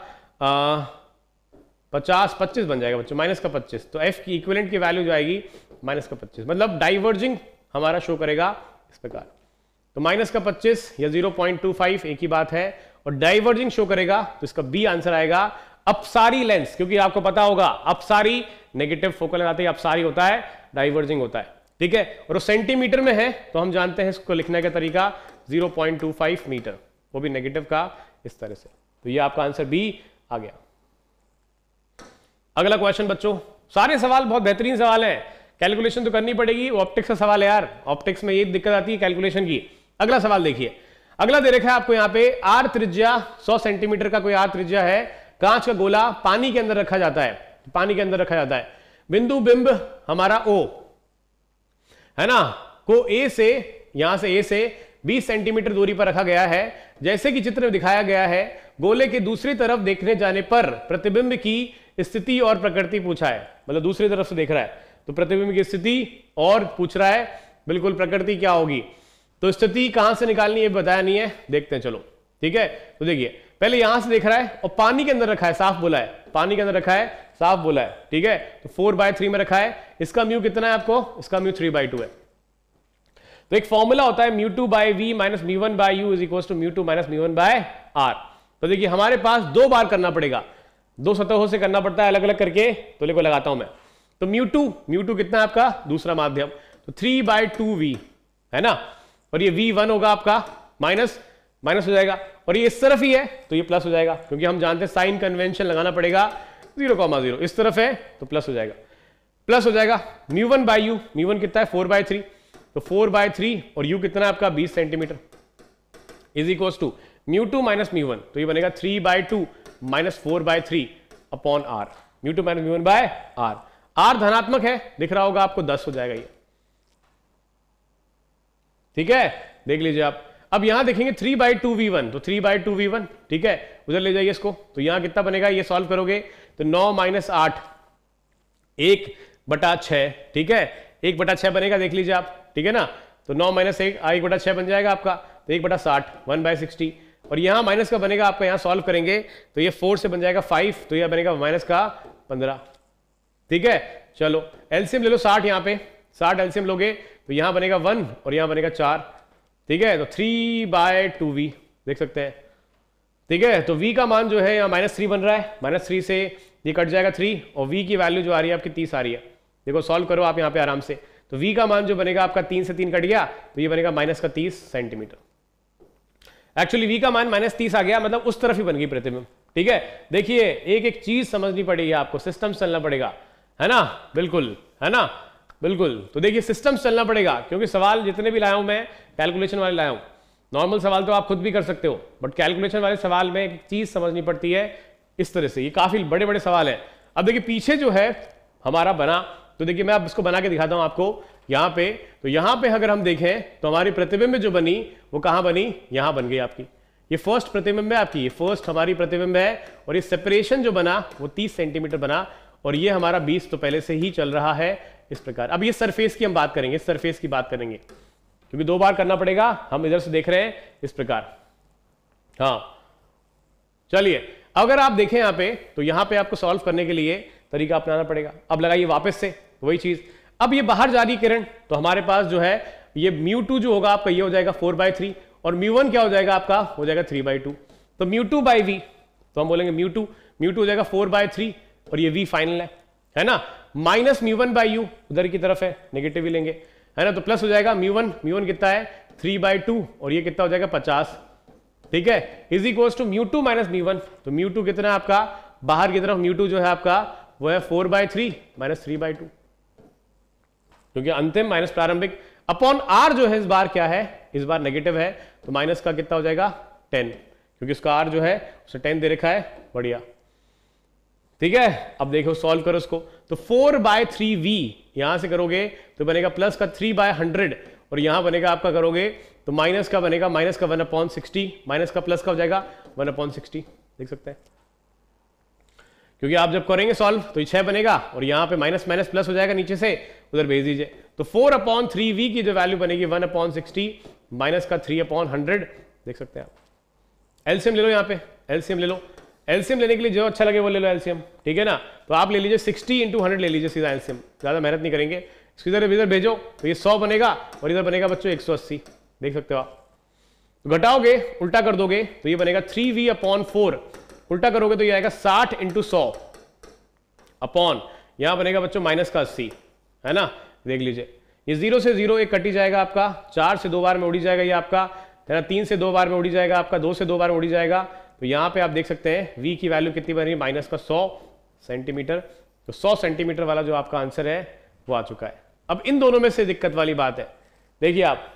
Speaker 1: पचास पच्चीस बन जाएगा बच्चों माइनस का पच्चीस तो एफ की इक्विलेंट की वैल्यू जाएगी माइनस का पच्चीस मतलब डाइवर्जिंग हमारा शो करेगा इस प्रकार तो माइनस का पच्चीस या जीरो पॉइंट टू फाइव एक ही बात है और डाइवर्जिंग शो करेगा तो इसका बी आंसर आएगा अपसारी लेंस क्योंकि आपको पता होगा अपसारी नेगेटिव फोकल आते ही अपसारी होता है डाइवर्जिंग होता है ठीक है और वो सेंटीमीटर में है तो हम जानते हैं इसको लिखने का तरीका फाइव मीटर वो भी नेगेटिव का इस तरह से तो ये आपका आंसर बी आ गया अगला क्वेश्चन बच्चों सारे सवाल बहुत बेहतरीन सवाल है कैलकुलेशन तो करनी पड़ेगी ऑप्टिक्स का सवाल है यार ऑप्टिक्स में ये दिक्कत आती है कैलकुलेशन की अगला सवाल देखिए अगला दे रखा है आपको यहां पे आर त्रिज्या 100 सेंटीमीटर का कोई आर त्रिज्या है कांच का गोला पानी के अंदर रखा जाता है पानी के अंदर रखा जाता है बिंदु बिंब हमारा ओ है ना को ए से यहां से ए से 20 सेंटीमीटर दूरी पर रखा गया है जैसे कि चित्र में दिखाया गया है गोले के दूसरी तरफ देखने जाने पर प्रतिबिंब की स्थिति और प्रकृति पूछा है मतलब दूसरी तरफ से देख रहा है तो प्रतिबिंब की स्थिति और पूछ रहा है बिल्कुल प्रकृति क्या होगी तो स्थिति कहां से निकालनी है बताया नहीं है देखते हैं चलो ठीक है तो देखिए पहले यहां से देख रहा है और पानी के अंदर रखा है साफ बोला है पानी के अंदर रखा है साफ बोला है ठीक है तो फोर बाय थ्री में रखा है इसका म्यू कितना है आपको इसका म्यू थ्री बाय टू है तो एक फॉर्मूला होता है mu two by v minus mu one by you is equal to mu two minus mu one by r तो देखिए हमारे पास दो बार करना पड़ेगा दो सतहों से करना पड़ता है अलग अलग करके तो लेको लगाता हूं मैं तो म्यू टू म्यू टू कितना है आपका दूसरा माध्यम तो थ्री बाय टू वी है ना और ये वी वन होगा आपका माइनस माइनस हो जाएगा और ये इस तरफ ही है तो ये प्लस हो जाएगा क्योंकि हम जानते हैं साइन कन्वेंशन लगाना पड़ेगा जीरो कॉमा जीरो इस तरफ है तो प्लस हो जाएगा प्लस हो जाएगा mu one by U mu one कितना है फोर बाय थ्री तो फोर बाय थ्री और यू कितना है आपका बीस centimetre is equals to mu two minus mu one तो ये बनेगा three by two minus four by three upon R mu two minus mu one by R R धनात्मक है दिख रहा होगा आपको दस हो जाएगा ये ठीक है देख लीजिए आप अब यहां देखेंगे three by two we one तो three by two we one ठीक है उधर ले जाइए इसको तो यहां कितना बनेगा ये सॉल्व करोगे तो नौ माइनस आठ एक बटा छह ठीक है एक बटा छह बनेगा देख लीजिए आप ठीक है ना तो नौ माइनस एक एक बटा छह बन जाएगा आपका तो एक बटा साठ वन बाय सिक्सटी और यहां माइनस का बनेगा आपका यहां सॉल्व करेंगे तो ये फोर से बन जाएगा फाइव तो यह बनेगा माइनस का पंद्रह ठीक है चलो एलसीएम ले लो साठ यहां पे साठ एलसीएम लोगे तो यहां बनेगा वन और यहां बनेगा चार ठीक है तो थ्री बाय टू वी देख सकते हैं ठीक है तो वी का मान जो है यहां माइनस थ्री बन रहा है माइनस थ्री से ये कट जाएगा थ्री और वी की वैल्यू जो आ रही है आपकी तीस आ रही है देखो सॉल्व करो आप यहां पे आराम से तो वी का मान जो बनेगा आपका तीन से तीन कट गया तो ये बनेगा माइनस का तीस सेंटीमीटर एक्चुअली वी का मान माइनस तीस आ गया मतलब उस तरफ ही बन गई प्रतिबिंब ठीक है देखिए एक एक चीज समझनी पड़ेगी आपको सिस्टम चलना पड़ेगा है ना बिल्कुल है ना बिल्कुल तो देखिए सिस्टम चलना पड़ेगा क्योंकि सवाल जितने भी लाया हूं मैं कैलकुलेशन वाले लाया हूं नॉर्मल सवाल तो आप खुद भी कर सकते हो बट कैलकुलेशन वाले सवाल में एक चीज समझनी पड़ती है इस तरह से ये काफी बड़े बड़े सवाल है अब देखिए पीछे जो है हमारा बना तो देखिए मैं अब इसको बना के दिखाता हूं आपको यहां पे तो यहां पे अगर हम देखें तो हमारी प्रतिबिंब जो बनी वो कहां बनी यहां बन गई आपकी ये फर्स्ट प्रतिबिंब है आपकी ये फर्स्ट हमारी प्रतिबिंब है और ये सेपरेशन जो बना वो 30 सेंटीमीटर बना और ये हमारा 20 तो पहले से ही चल रहा है इस प्रकार अब ये सरफेस की हम बात करेंगे सरफेस की बात करेंगे क्योंकि दो बार करना पड़ेगा हम इधर से देख रहे हैं इस प्रकार हाँ चलिए अगर आप देखें यहां पे तो यहां पे आपको सॉल्व करने के लिए तरीका अपनाना पड़ेगा अब लगाइए वापस से वही चीज अब ये बाहर जा रही किरण तो हमारे पास जो है ये म्यू टू जो होगा आपका ये हो जाएगा फोर बाय थ्री और म्यू वन क्या हो जाएगा आपका हो जाएगा थ्री बाय टू तो म्यू टू बाई वी तो हम बोलेंगे म्यू टू म्यू टू हो जाएगा फोर बाय थ्री और ये वी फाइनल है है ना minus mu one by U उधर की तरफ है नेगेटिव ही लेंगे है ना तो प्लस हो जाएगा म्यू वन म्यू वन कितना है थ्री बाई टू और ये कितना हो जाएगा पचास ठीक है is equals to mu two minus mu one तो म्यू टू कितना है आपका बाहर की तरफ म्यू टू जो है आपका वो है four by three minus three by two क्योंकि अंतिम माइनस प्रारंभिक अपॉन आर जो है इस बार क्या है इस बार नेगेटिव है तो माइनस का कितना हो जाएगा टेन क्योंकि उसका आर जो है उसे टेन दे रखा है बढ़िया ठीक है अब देखो सॉल्व करो उसको तो फोर बाय थ्री वी यहां से करोगे तो बनेगा प्लस का थ्री बाय हंड्रेड और यहां बनेगा आपका करोगे तो माइनस का बनेगा माइनस का वन अपॉन सिक्सटी माइनस का प्लस का हो जाएगा वन अपॉन सिक्सटी देख सकते हैं क्योंकि आप जब करेंगे सॉल्व तो छह बनेगा और यहां पे माइनस माइनस प्लस हो जाएगा नीचे से उधर भेज दीजिए तो फोर अपॉन थ्री वी की जो वैल्यू बनेगी वन अपॉन सिक्सटी माइनस का थ्री अपॉन हंड्रेड देख सकते हैं आप एलसीएम ले लो यहाँ पे एलसीएम ले लो एलसीएम लेने के लिए जो अच्छा लगे वो ले लो एलसीएम ठीक है ना तो आप ले लीजिए सिक्सटी इंटू हंड्रेड ले लीजिए सीधा एलसीएम ज़्यादा मेहनत नहीं करेंगे इधर इधर भेजो तो ये सौ बनेगा और इधर बनेगा बच्चों एक सौ अस्सी देख सकते हो आप तो घटाओगे उल्टा कर दोगे तो ये बनेगा थ्री वी अपॉन फोर उल्टा करोगे तो ये आएगा साठ इंटू सौ अपॉन यहां बनेगा बच्चों माइनस का अस्सी है ना देख लीजिए ये जीरो से जीरो एक कटी जाएगा आपका चार से दो बार में उड़ी जाएगा ये आपका तीन से दो बार में उड़ी जाएगा आपका दो से दो बार उड़ी जाएगा तो यहां पे आप देख सकते हैं वी की वैल्यू कितनी बन रही माइनस का सौ सेंटीमीटर तो सौ सेंटीमीटर वाला जो आपका आंसर है वो आ चुका है अब इन दोनों में से दिक्कत वाली बात है देखिए आप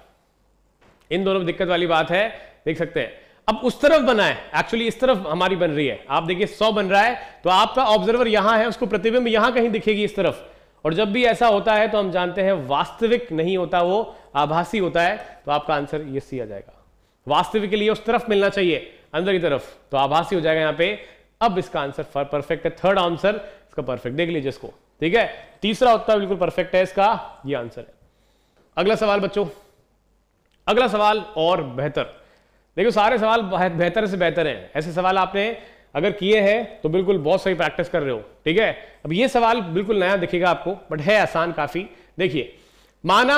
Speaker 1: इन दोनों में दिक्कत वाली बात है देख सकते हैं अब उस तरफ बना है एक्चुअली इस तरफ हमारी बन रही है आप देखिए सौ बन रहा है तो आपका ऑब्जर्वर यहां है उसको प्रतिबिंब यहां कहीं दिखेगी इस तरफ और जब भी ऐसा होता है तो हम जानते हैं वास्तविक नहीं होता वो आभासी होता है तो आपका आंसर ये सी आ जाएगा वास्तविक के लिए उस तरफ मिलना चाहिए अंदर की तरफ तो आभासी हो जाएगा यहां पे अब इसका आंसर परफेक्ट है थर्ड आंसर इसका परफेक्ट देख लीजिए इसको ठीक है तीसरा उत्तर बिल्कुल परफेक्ट है इसका ये आंसर है अगला सवाल बच्चों अगला सवाल और बेहतर देखिए सारे सवाल बेहतर से बेहतर हैं ऐसे सवाल आपने अगर किए हैं तो बिल्कुल बहुत सही प्रैक्टिस कर रहे हो ठीक है अब ये सवाल बिल्कुल नया दिखेगा आपको बट है आसान काफी देखिए माना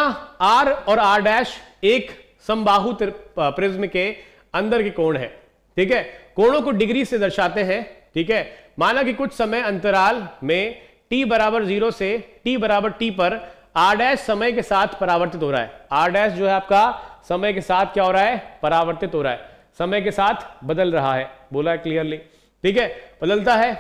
Speaker 1: आर और आर डैश एक समबाहु प्रिज्म के अंदर के कोण है ठीक है कोणों को डिग्री से दर्शाते हैं ठीक है माना कि कुछ समय अंतराल में टी बराबर जीरो से टी बराबर टी पर आर डैश समय के साथ परावर्तित हो रहा है आर डैश जो है आपका समय के साथ क्या हो रहा है परावर्तित हो रहा है समय के साथ बदल रहा है बोला है क्लियरली ठीक है बदलता है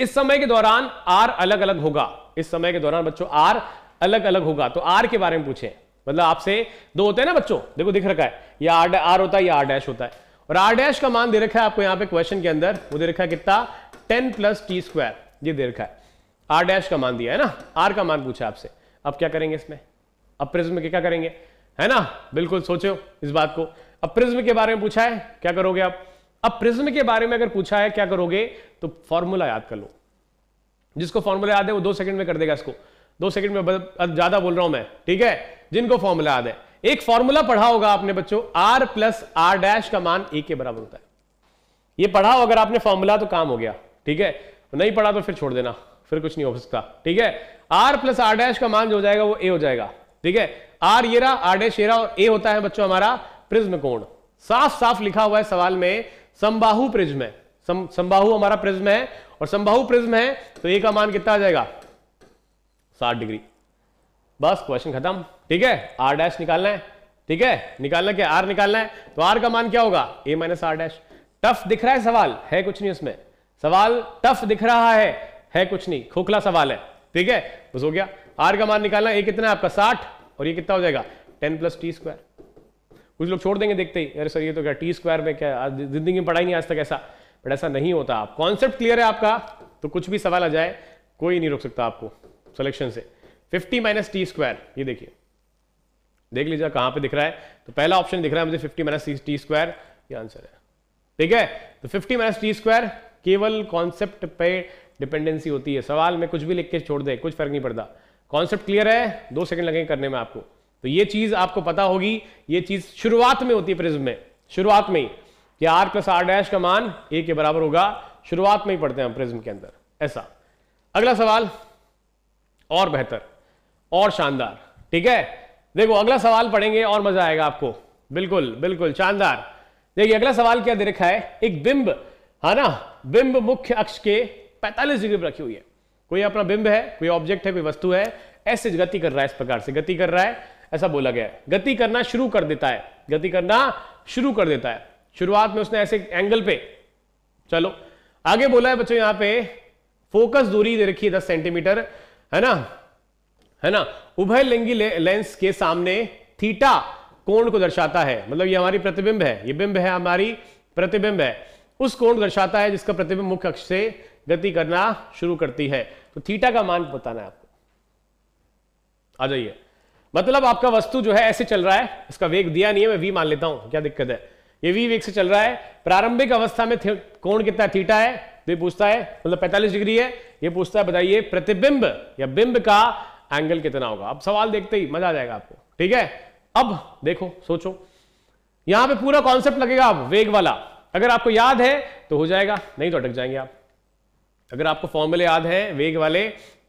Speaker 1: इस समय के दौरान आर अलग अलग होगा इस समय के दौरान बच्चों आर अलग अलग होगा तो आर के बारे में पूछे मतलब आपसे दो होते हैं ना बच्चों देखो दिख रखा है या आर आर होता है या आर डैश होता है और आर डैश का मान दे रखा है आपको यहां पे क्वेश्चन के अंदर वो दे रखा है कितना टेन प्लस टी स्क्वायर ये दे रखा है आर डैश का मान दिया है ना आर का मान पूछा आपसे अब क्या करेंगे इसमें अब प्रिज्म के क्या करेंगे है ना बिल्कुल सोचो इस बात को अब प्रिज्म के बारे में पूछा है क्या करोगे आप अब प्रिज्म के बारे में अगर पूछा है क्या करोगे तो फॉर्मूला याद कर लो जिसको फॉर्मूला याद है वो दो सेकंड में कर देगा इसको दो सेकंड में ज्यादा बोल रहा हूं मैं ठीक है जिनको फॉर्मूला याद है एक फॉर्मूला पढ़ा होगा आपने बच्चों आर प्लस आर डैश का मान ए के बराबर होता है ये पढ़ा हो अगर आपने फॉर्मूला तो काम हो गया ठीक है नहीं पढ़ा तो फिर छोड़ देना फिर कुछ नहीं हो सकता ठीक है आर प्लस आर डैश का मान जो हो जाएगा वो ए हो जाएगा ठीक है आर ये रहा आर डे शेरा और ए होता है बच्चों हमारा प्रिज्म कोण साफ साफ लिखा हुआ है सवाल में संबाहु प्रिज्म है सम, संबाहु हमारा प्रिज्म है और संबाहु प्रिज्म है तो ए का मान कितना आ जाएगा साठ डिग्री बस क्वेश्चन खत्म ठीक है आर डैश निकालना है ठीक है निकालना क्या आर निकालना है तो आर का मान क्या होगा A minus R dash tough दिख रहा है सवाल है कुछ नहीं उसमें सवाल टफ दिख रहा है है कुछ नहीं खोखला सवाल है ठीक है बस हो गया आर का मान निकालना ये कितना है आपका साठ और ये कितना हो जाएगा टेन प्लस टी स्क्वायर कुछ लोग छोड़ देंगे देखते ही अरे सर ये तो क्या टी स्क्वायर में क्या जिंदगी में पढ़ाई नहीं आज तक ऐसा बट ऐसा नहीं होता आप कॉन्सेप्ट क्लियर है आपका तो कुछ भी सवाल आ जाए कोई नहीं रोक सकता आपको सिलेक्शन से 50 माइनस टी स्क्वायर ये देखिए देख लीजिए कहां पे दिख रहा है तो पहला ऑप्शन दिख रहा है मुझे 50 माइनस टी स्क्वायर ये आंसर है ठीक है तो 50 माइनस टी स्क्वायर केवल कॉन्सेप्ट पे डिपेंडेंसी होती है सवाल में कुछ भी लिख के छोड़ दे कुछ फर्क नहीं पड़ता कॉन्सेप्ट क्लियर है दो सेकंड लगेंगे करने में आपको तो ये चीज आपको पता होगी ये चीज शुरुआत में होती है प्रिज्म में शुरुआत में ही कि आर प्लस आर डैश का मान ए के बराबर होगा शुरुआत में ही पढ़ते हैं हम प्रिज्म के अंदर ऐसा अगला सवाल और बेहतर और शानदार ठीक है देखो अगला सवाल पढ़ेंगे और मजा आएगा आपको बिल्कुल बिल्कुल शानदार देखिए अगला सवाल क्या दे रखा है एक बिंब है हाँ ना बिंब मुख्य अक्ष के 45 डिग्री पर रखी हुई है कोई अपना बिंब है कोई ऑब्जेक्ट है कोई वस्तु है ऐसे गति कर रहा है इस प्रकार से गति कर रहा है ऐसा बोला गया गति करना शुरू कर देता है गति करना शुरू कर देता है शुरुआत में उसने ऐसे एंगल पे चलो आगे बोला है बच्चों यहां पे फोकस दूरी दे रखी है दस सेंटीमीटर है ना है ना उभय लिंगी ले, लेंस के सामने थीटा कोण को दर्शाता है मतलब ये हमारी प्रतिबिंब है ये बिंब है हमारी प्रतिबिंब है उस कोण दर्शाता है जिसका प्रतिबिंब मुख्य अक्ष से गति करना शुरू करती है तो थीटा का मान बताना है आपको आ जाइए मतलब आपका वस्तु जो है ऐसे चल रहा है इसका वेग दिया नहीं है मैं वी मान लेता हूं क्या दिक्कत है ये वी वेग से चल रहा है प्रारंभिक अवस्था में कोण कितना थीटा है तो पूछता है मतलब 45 डिग्री है ये पूछता है बताइए प्रतिबिंब या बिंब का एंगल कितना होगा अब सवाल देखते ही मजा आ जाएगा आपको ठीक है अब देखो सोचो यहां पे पूरा कॉन्सेप्ट लगेगा आप वेग वाला अगर आपको याद है तो हो जाएगा नहीं तो अटक जाएंगे आप अगर आपको फॉर्मूले याद है वेग वाले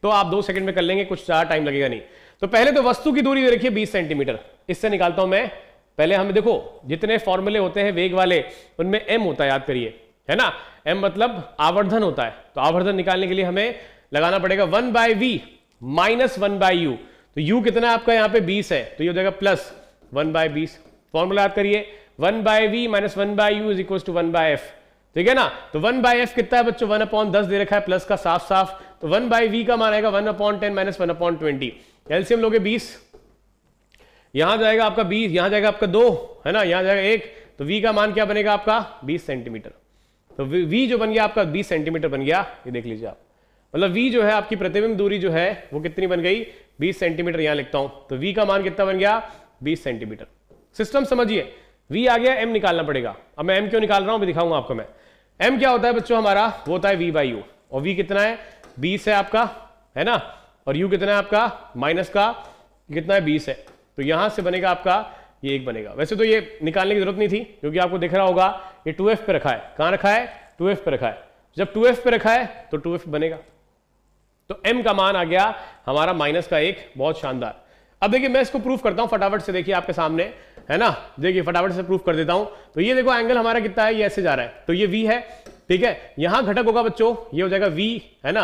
Speaker 1: तो आप दो सेकंड में कर लेंगे कुछ ज्यादा टाइम लगेगा नहीं तो पहले तो वस्तु की दूरी रखिए 20 सेंटीमीटर इससे निकालता हूं मैं पहले हमें देखो जितने फॉर्मूले होते हैं वेग वाले उनमें एम होता है याद करिए है ना एम मतलब आवर्धन होता है तो आवर्धन निकालने के लिए हमें लगाना पड़ेगा one by we minus one by U तो यू कितना आपका यहां पे बीस है तो ये हो जाएगा प्लस वन बाय बीस फॉर्मूला याद करिए one by we minus one by you is equal to one by F ठीक है ना तो वन बाई एफ कितना है बच्चों वन अपॉइंट दस दे रखा है प्लस का साफ साफ तो वन बाई वी का मान आएगा one upon ten minus one upon twenty LCM लोगे बीस यहां जाएगा आपका बीस यहां जाएगा आपका दो है ना यहां जाएगा एक तो वी का मान क्या बनेगा आपका बीस सेंटीमीटर तो वी जो बन गया आपका बीस सेंटीमीटर बन गया ये देख लीजिए आप मतलब वी जो है आपकी प्रतिबिंब दूरी जो है वो कितनी बन गई बीस सेंटीमीटर यहां लिखता हूं तो वी का मान कितना बन गया बीस सेंटीमीटर सिस्टम समझिए वी आ गया एम निकालना पड़ेगा अब मैं एम क्यों निकाल रहा हूं दिखाऊंगा आपको मैं एम क्या होता है बच्चों हमारा वो होता है वी बाई यू और वी कितना है बीस है आपका है ना और यू कितना है आपका माइनस का कितना है बीस है तो यहां से बनेगा आपका ये एक बनेगा वैसे तो ये निकालने की जरूरत नहीं थी क्योंकि आपको दिख रहा होगा ये टू पे रखा है कहां रखा है टू पे रखा है जब टू पे रखा है तो टू बनेगा तो एम का मान आ गया हमारा माइनस का एक बहुत शानदार अब देखिए मैं इसको प्रूफ करता हूं फटाफट से देखिए आपके सामने है ना देखिए फटाफट से प्रूफ कर देता हूं तो ये देखो एंगल हमारा कितना है ये ऐसे जा रहा है तो ये वी है ठीक है यहां घटक होगा बच्चों ये हो जाएगा वी है ना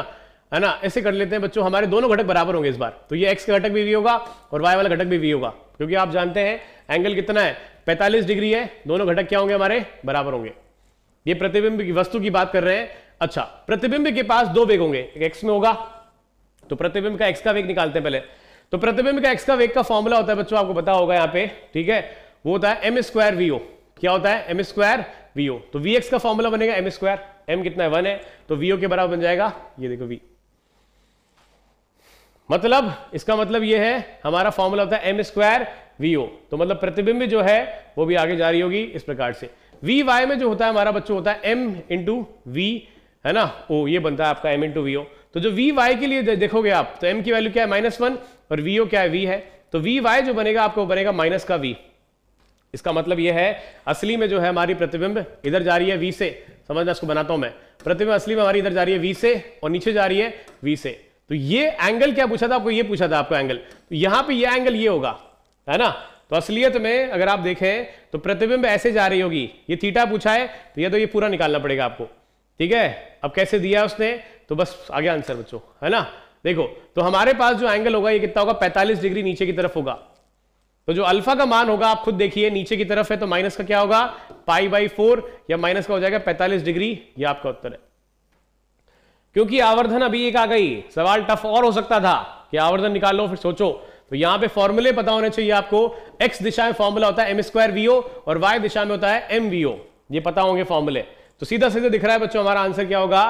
Speaker 1: है ना ऐसे कर लेते हैं बच्चों हमारे दोनों घटक बराबर होंगे इस बार तो ये एक्स का घटक भी वी होगा और वाई वाला घटक भी वी होगा क्योंकि आप जानते हैं एंगल कितना है पैंतालीस डिग्री है दोनों घटक क्या होंगे हमारे बराबर होंगे ये प्रतिबिंब की वस्तु की बात कर रहे हैं अच्छा प्रतिबिंब के पास दो वेग होंगे एक एक्स में होगा तो प्रतिबिंब का एक्स का वेग निकालते हैं पहले तो प्रतिबिंब का एक्स का वेग का फॉर्मूला होता है बच्चों आपको पता होगा यहां पे ठीक है वो होता है एम स्क्वायर वीओ क्या होता है एम स्क्वायर वीओ तो वी एक्स का फॉर्मूला बनेगा एम स्क्वायर एम कितना है वन है तो वीओ के बराबर बन जाएगा ये देखो वी मतलब इसका मतलब ये है हमारा फॉर्मूला होता है एम स्क्वायर वीओ तो मतलब प्रतिबिंब जो है वो भी आगे जा रही होगी इस प्रकार से वी वाई में जो होता है हमारा बच्चों होता है एम इंटू वी है ना ओ ये बनता है आपका एम इंटू वी ओ तो जो वी वाई के लिए देखोगे आप तो एम की वैल्यू क्या है माइनस वन और वीओ क्या है वी है तो वी वाई जो बनेगा आपको बनेगा माइनस का वी इसका मतलब यह है असली में जो है हमारी प्रतिबिंब इधर जा रही है वी से समझना इसको बनाता हूं मैं प्रतिबिंब असली में हमारी इधर जा रही है वी से और नीचे जा रही है वी से तो ये एंगल क्या पूछा था आपको ये पूछा था आपको एंगल तो यहां पे ये एंगल ये होगा है ना तो असलियत में अगर आप देखें तो प्रतिबिंब ऐसे जा रही होगी ये थीटा पूछा है तो ये तो ये पूरा निकालना पड़ेगा आपको ठीक है अब कैसे दिया उसने तो बस आगे आंसर बच्चों है ना देखो तो हमारे पास जो एंगल होगा ये कितना होगा 45 डिग्री नीचे की तरफ होगा तो जो अल्फा का मान होगा आप खुद देखिए नीचे की तरफ है तो माइनस का क्या होगा पाई बाई फोर या माइनस का हो जाएगा 45 डिग्री ये आपका उत्तर है क्योंकि आवर्धन अभी एक आ गई सवाल टफ और हो सकता था कि आवर्धन निकालो फिर सोचो तो यहां पर फॉर्मुले पता होने चाहिए आपको एक्स दिशा में फॉर्मूला होता है एम स्क्वायर वीओ और वाई दिशा में होता है एम वीओ ये पता होंगे फॉर्मूले तो सीधा सीधा दिख रहा है बच्चों हमारा आंसर क्या होगा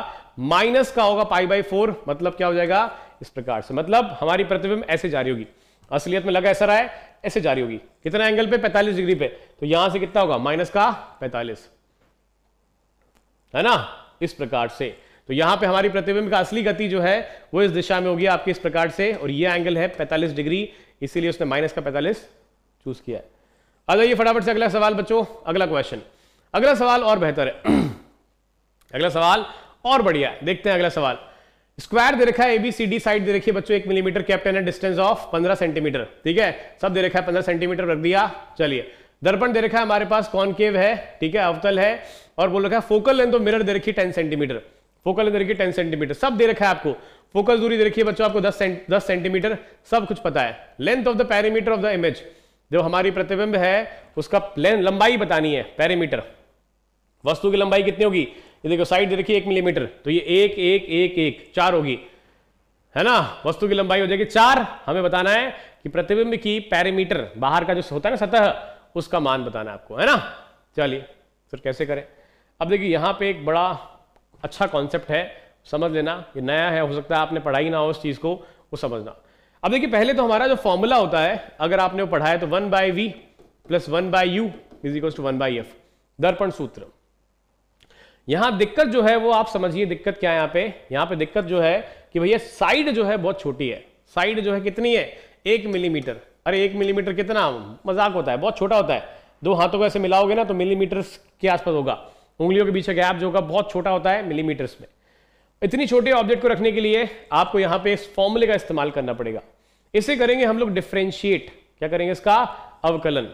Speaker 1: माइनस का होगा पाई बाई फोर मतलब क्या हो जाएगा इस प्रकार से मतलब हमारी प्रतिबिंब ऐसे जारी होगी असलियत में लगा ऐसा रहा है ऐसे जारी होगी कितना एंगल पे 45 डिग्री पे तो यहां से कितना होगा माइनस का 45 है ना इस प्रकार से तो यहां पे हमारी प्रतिबिंब का असली गति जो है वो इस दिशा में होगी आपके इस प्रकार से और ये एंगल है 45 डिग्री इसीलिए उसने माइनस का 45 चूज किया है अगर ये फटाफट से अगला सवाल बच्चों अगला क्वेश्चन अगला सवाल और बेहतर है अगला सवाल और बढ़िया देखते हैं अगला सवाल स्क्वायर दे रखा है एबीसीडी साइड दे रखी है बच्चों एक मिलीमीटर कैप्टन है डिस्टेंस ऑफ पंद्रह सेंटीमीटर ठीक है सब दे रखा है पंद्रह सेंटीमीटर रख दिया चलिए दर्पण दे रखा है हमारे पास कॉनकेव है ठीक है अवतल है और बोल रखा है फोकल लेंथ तो मिरर दे रखी टेन सेंटीमीटर फोकल लेंथ दे रखी टेन सेंटीमीटर सब दे रखा है आपको फोकल दूरी दे रखी है बच्चों आपको दस दस सेंटीमीटर सब कुछ पता है length of the perimeter of the image जो हमारी प्रतिबिंब है उसका लंबाई बतानी है पैरीमीटर वस्तु की लंबाई कितनी होगी ये देखो साइड दे रखी एक मिलीमीटर तो ये एक एक एक एक चार होगी है ना वस्तु की लंबाई हो जाएगी चार हमें बताना है कि प्रतिबिंब की पैरामीटर बाहर का जो होता है ना सतह उसका मान बताना है आपको है ना चलिए फिर कैसे करें अब देखिए यहाँ पे एक बड़ा अच्छा कॉन्सेप्ट है समझ लेना ये नया है हो सकता है आपने पढ़ाई ना हो उस चीज़ को वो समझना अब देखिए पहले तो हमारा जो फॉर्मूला होता है अगर आपने वो पढ़ाया तो one by V plus one by you is equal to one by F दर्पण सूत्र यहां दिक्कत जो है वो आप समझिए दिक्कत क्या है यहां पे यहां पे दिक्कत जो है कि भैया साइड जो है बहुत छोटी है साइड जो है कितनी है एक मिलीमीटर अरे एक मिलीमीटर कितना मजाक होता है बहुत छोटा होता है दो हाथों को ऐसे मिलाओगे ना तो मिलीमीटर के आसपास होगा उंगलियों के पीछे गैप जो होगा बहुत छोटा होता है मिलीमीटर्स में इतनी छोटे ऑब्जेक्ट को रखने के लिए आपको यहां पे इस फॉर्मूले का इस्तेमाल करना पड़ेगा इसे करेंगे हम लोग डिफ्रेंशिएट क्या करेंगे इसका अवकलन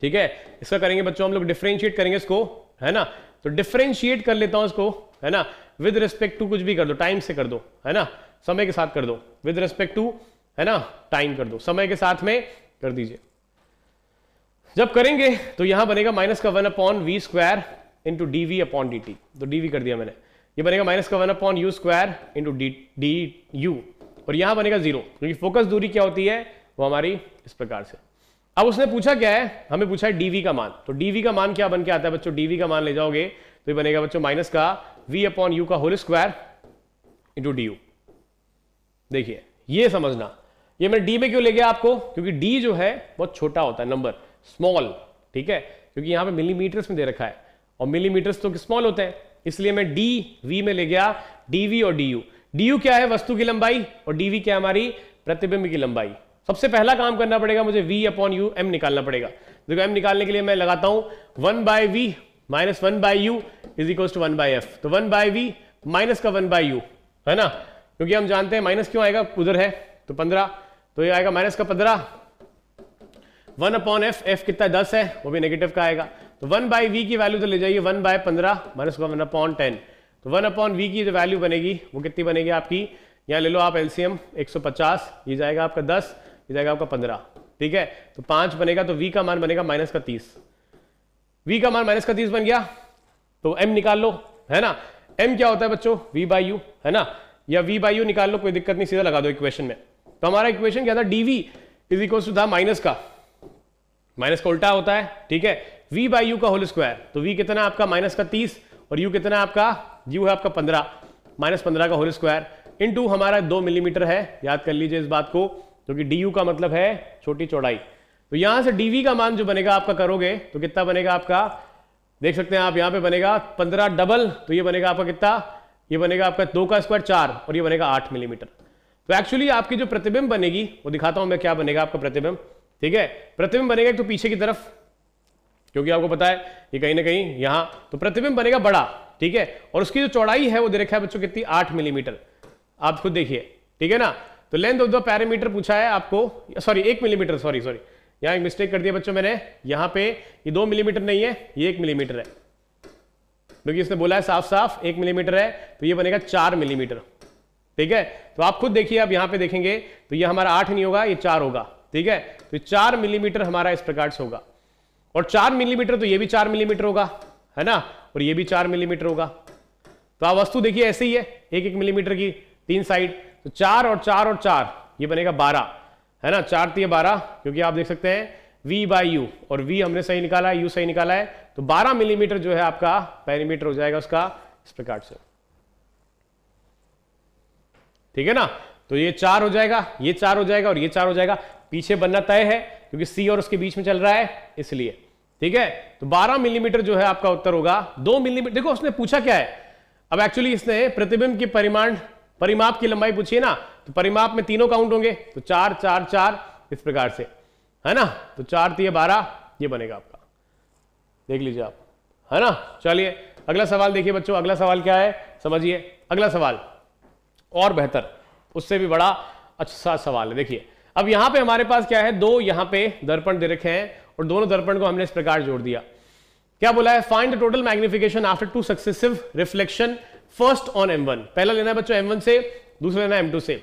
Speaker 1: ठीक है इसका करेंगे बच्चों हम लोग डिफ्रेंशिएट करेंगे इसको है ना तो डिफ्रेंशिएट कर लेता हूं इसको है ना विद रिस्पेक्ट टू कुछ भी कर दो टाइम से कर दो है ना समय के साथ कर दो विद रिस्पेक्ट टू है ना टाइम कर दो समय के साथ में कर दीजिए जब करेंगे तो यहां बनेगा माइनस का one upon V square into D V upon D T तो डी वी कर दिया मैंने ये बनेगा माइनस का one upon U square into D D U और यहां बनेगा जीरो क्योंकि फोकस दूरी क्या होती है वो हमारी इस प्रकार से अब उसने पूछा क्या है हमें पूछा है डीवी का मान तो डीवी का मान क्या बन के आता है बच्चों डीवी का मान ले जाओगे तो ये बनेगा बच्चों माइनस का वी अपॉन यू का whole square into D U देखिए ये समझना ये मैं डी में क्यों ले गया आपको क्योंकि डी जो है बहुत छोटा होता है नंबर स्मॉल ठीक है क्योंकि यहां पर मिलीमीटर्स में दे रखा है और मिलीमीटर्स तो स्मॉल होते हैं इसलिए मैं डी वी में ले गया डीवी और डी यू डी यू क्या है वस्तु की लंबाई और डीवी क्या है हमारी प्रतिबिंब की लंबाई सबसे पहला काम करना पड़ेगा मुझे वी अपॉन यू एम निकालना पड़ेगा देखो एम निकालने के लिए मैं लगाता हूं one by we minus one by you is equal to one by F तो वन बाय वी माइनस का वन बाय यू है ना क्योंकि हम जानते हैं माइनस क्यों आएगा उधर है तो पंद्रह तो ये आएगा माइनस का पंद्रह वन अपॉन एफ एफ कितना दस है वो भी नेगेटिव का आएगा तो वन बाई वी की वैल्यू तो ले जाइए वन बाय पंद्रह माइनस वन अपॉन टेन तो वन अपॉन वी की जो वैल्यू बनेगी वो कितनी बनेगी आपकी यहाँ ले लो आप एलसीएम 150 ये जाएगा आपका दस ये जाएगा आपका पंद्रह ठीक है तो पांच बनेगा तो वी का मान बनेगा माइनस का तीस वी का मान माइनस का तीस बन गया तो एम निकाल लो है ना एम क्या होता है बच्चों वी बाई यू है ना या वी बाई यू निकाल लो कोई दिक्कत नहीं सीधा लगा दो इक्वेशन में तो हमारा इक्वेशन क्या था डीवी इज इक्वल टू था माइनस का माइनस का उल्टा होता है ठीक है वी बाई यू का होल स्क्वायर तो वी कितना आपका माइनस का तीस और यू कितना आपका यू है आपका पंद्रह माइनस पंद्रह का होल स्क्वायर इनटू हमारा दो मिलीमीटर है याद कर लीजिए इस बात को क्योंकि डी यू का मतलब है छोटी चौड़ाई तो यहां से डीवी का मान जो बनेगा आपका करोगे तो कितना बनेगा आपका देख सकते हैं आप यहां पे बनेगा पंद्रह डबल तो ये बनेगा आपका कितना ये बनेगा आपका दो का स्क्वायर चार और ये बनेगा आठ मिलीमीटर तो एक्चुअली आपकी जो प्रतिबिंब बनेगी वो दिखाता हूं मैं क्या बनेगा आपका प्रतिबिंब ठीक है प्रतिबिंब बनेगा एक तो पीछे की तरफ क्योंकि आपको पता है ये कहीं ना कहीं यहां तो प्रतिबिंब बनेगा बड़ा ठीक है और उसकी जो चौड़ाई है वो दे रखा है बच्चों कितनी आठ मिलीमीटर आप खुद देखिए ठीक है ना तो लेंथ ऑफ द पैरामीटर पूछा है आपको सॉरी एक मिलीमीटर सॉरी सॉरी यहां एक मिस्टेक कर दिया बच्चों मैंने यहां पे ये दो मिलीमीटर नहीं है ये एक मिलीमीटर है क्योंकि इसने बोला है साफ साफ एक मिलीमीटर है तो ये बनेगा चार मिलीमीटर ठीक है तो आप खुद देखिए आप यहां पे देखेंगे तो ये हमारा आठ नहीं होगा ये चार होगा ठीक है तो चार मिलीमीटर हमारा इस प्रकार से होगा और चार मिलीमीटर तो ये भी चार मिलीमीटर होगा है ना और ये भी चार मिलीमीटर होगा तो आप वस्तु देखिए ऐसे ही है एक एक मिलीमीटर की तीन साइड तो चार और चार और चार ये बनेगा बारह है ना चार तीय बारह क्योंकि आप देख सकते हैं V बाई यू और V हमने सही निकाला है U सही निकाला है तो 12 मिलीमीटर जो है आपका पैरीमीटर हो जाएगा उसका इस प्रकार से ठीक है ना तो ये चार हो जाएगा ये चार हो जाएगा और ये चार हो जाएगा पीछे बनना तय है क्योंकि C और उसके बीच में चल रहा है इसलिए ठीक है तो 12 मिलीमीटर जो है आपका उत्तर होगा दो मिलीमीटर देखो उसने पूछा क्या है अब एक्चुअली इसने प्रतिबिंब के परिमाण परिमाप की लंबाई पूछिए ना तो परिमाप में तीनों काउंट होंगे तो चार चार चार इस प्रकार से है ना तो चार तीय बारह ये बनेगा आपका देख लीजिए आप है ना चलिए अगला सवाल देखिए बच्चों अगला सवाल क्या है समझिए अगला सवाल और बेहतर उससे भी बड़ा अच्छा सवाल है देखिए अब यहां पे हमारे पास क्या है दो यहां पे दर्पण दे रखे हैं और दोनों दर्पण को हमने इस प्रकार जोड़ दिया क्या बोला है find the total magnification after two successive reflection first on M one पहला लेना है बच्चों एम वन से दूसरा लेना एम टू से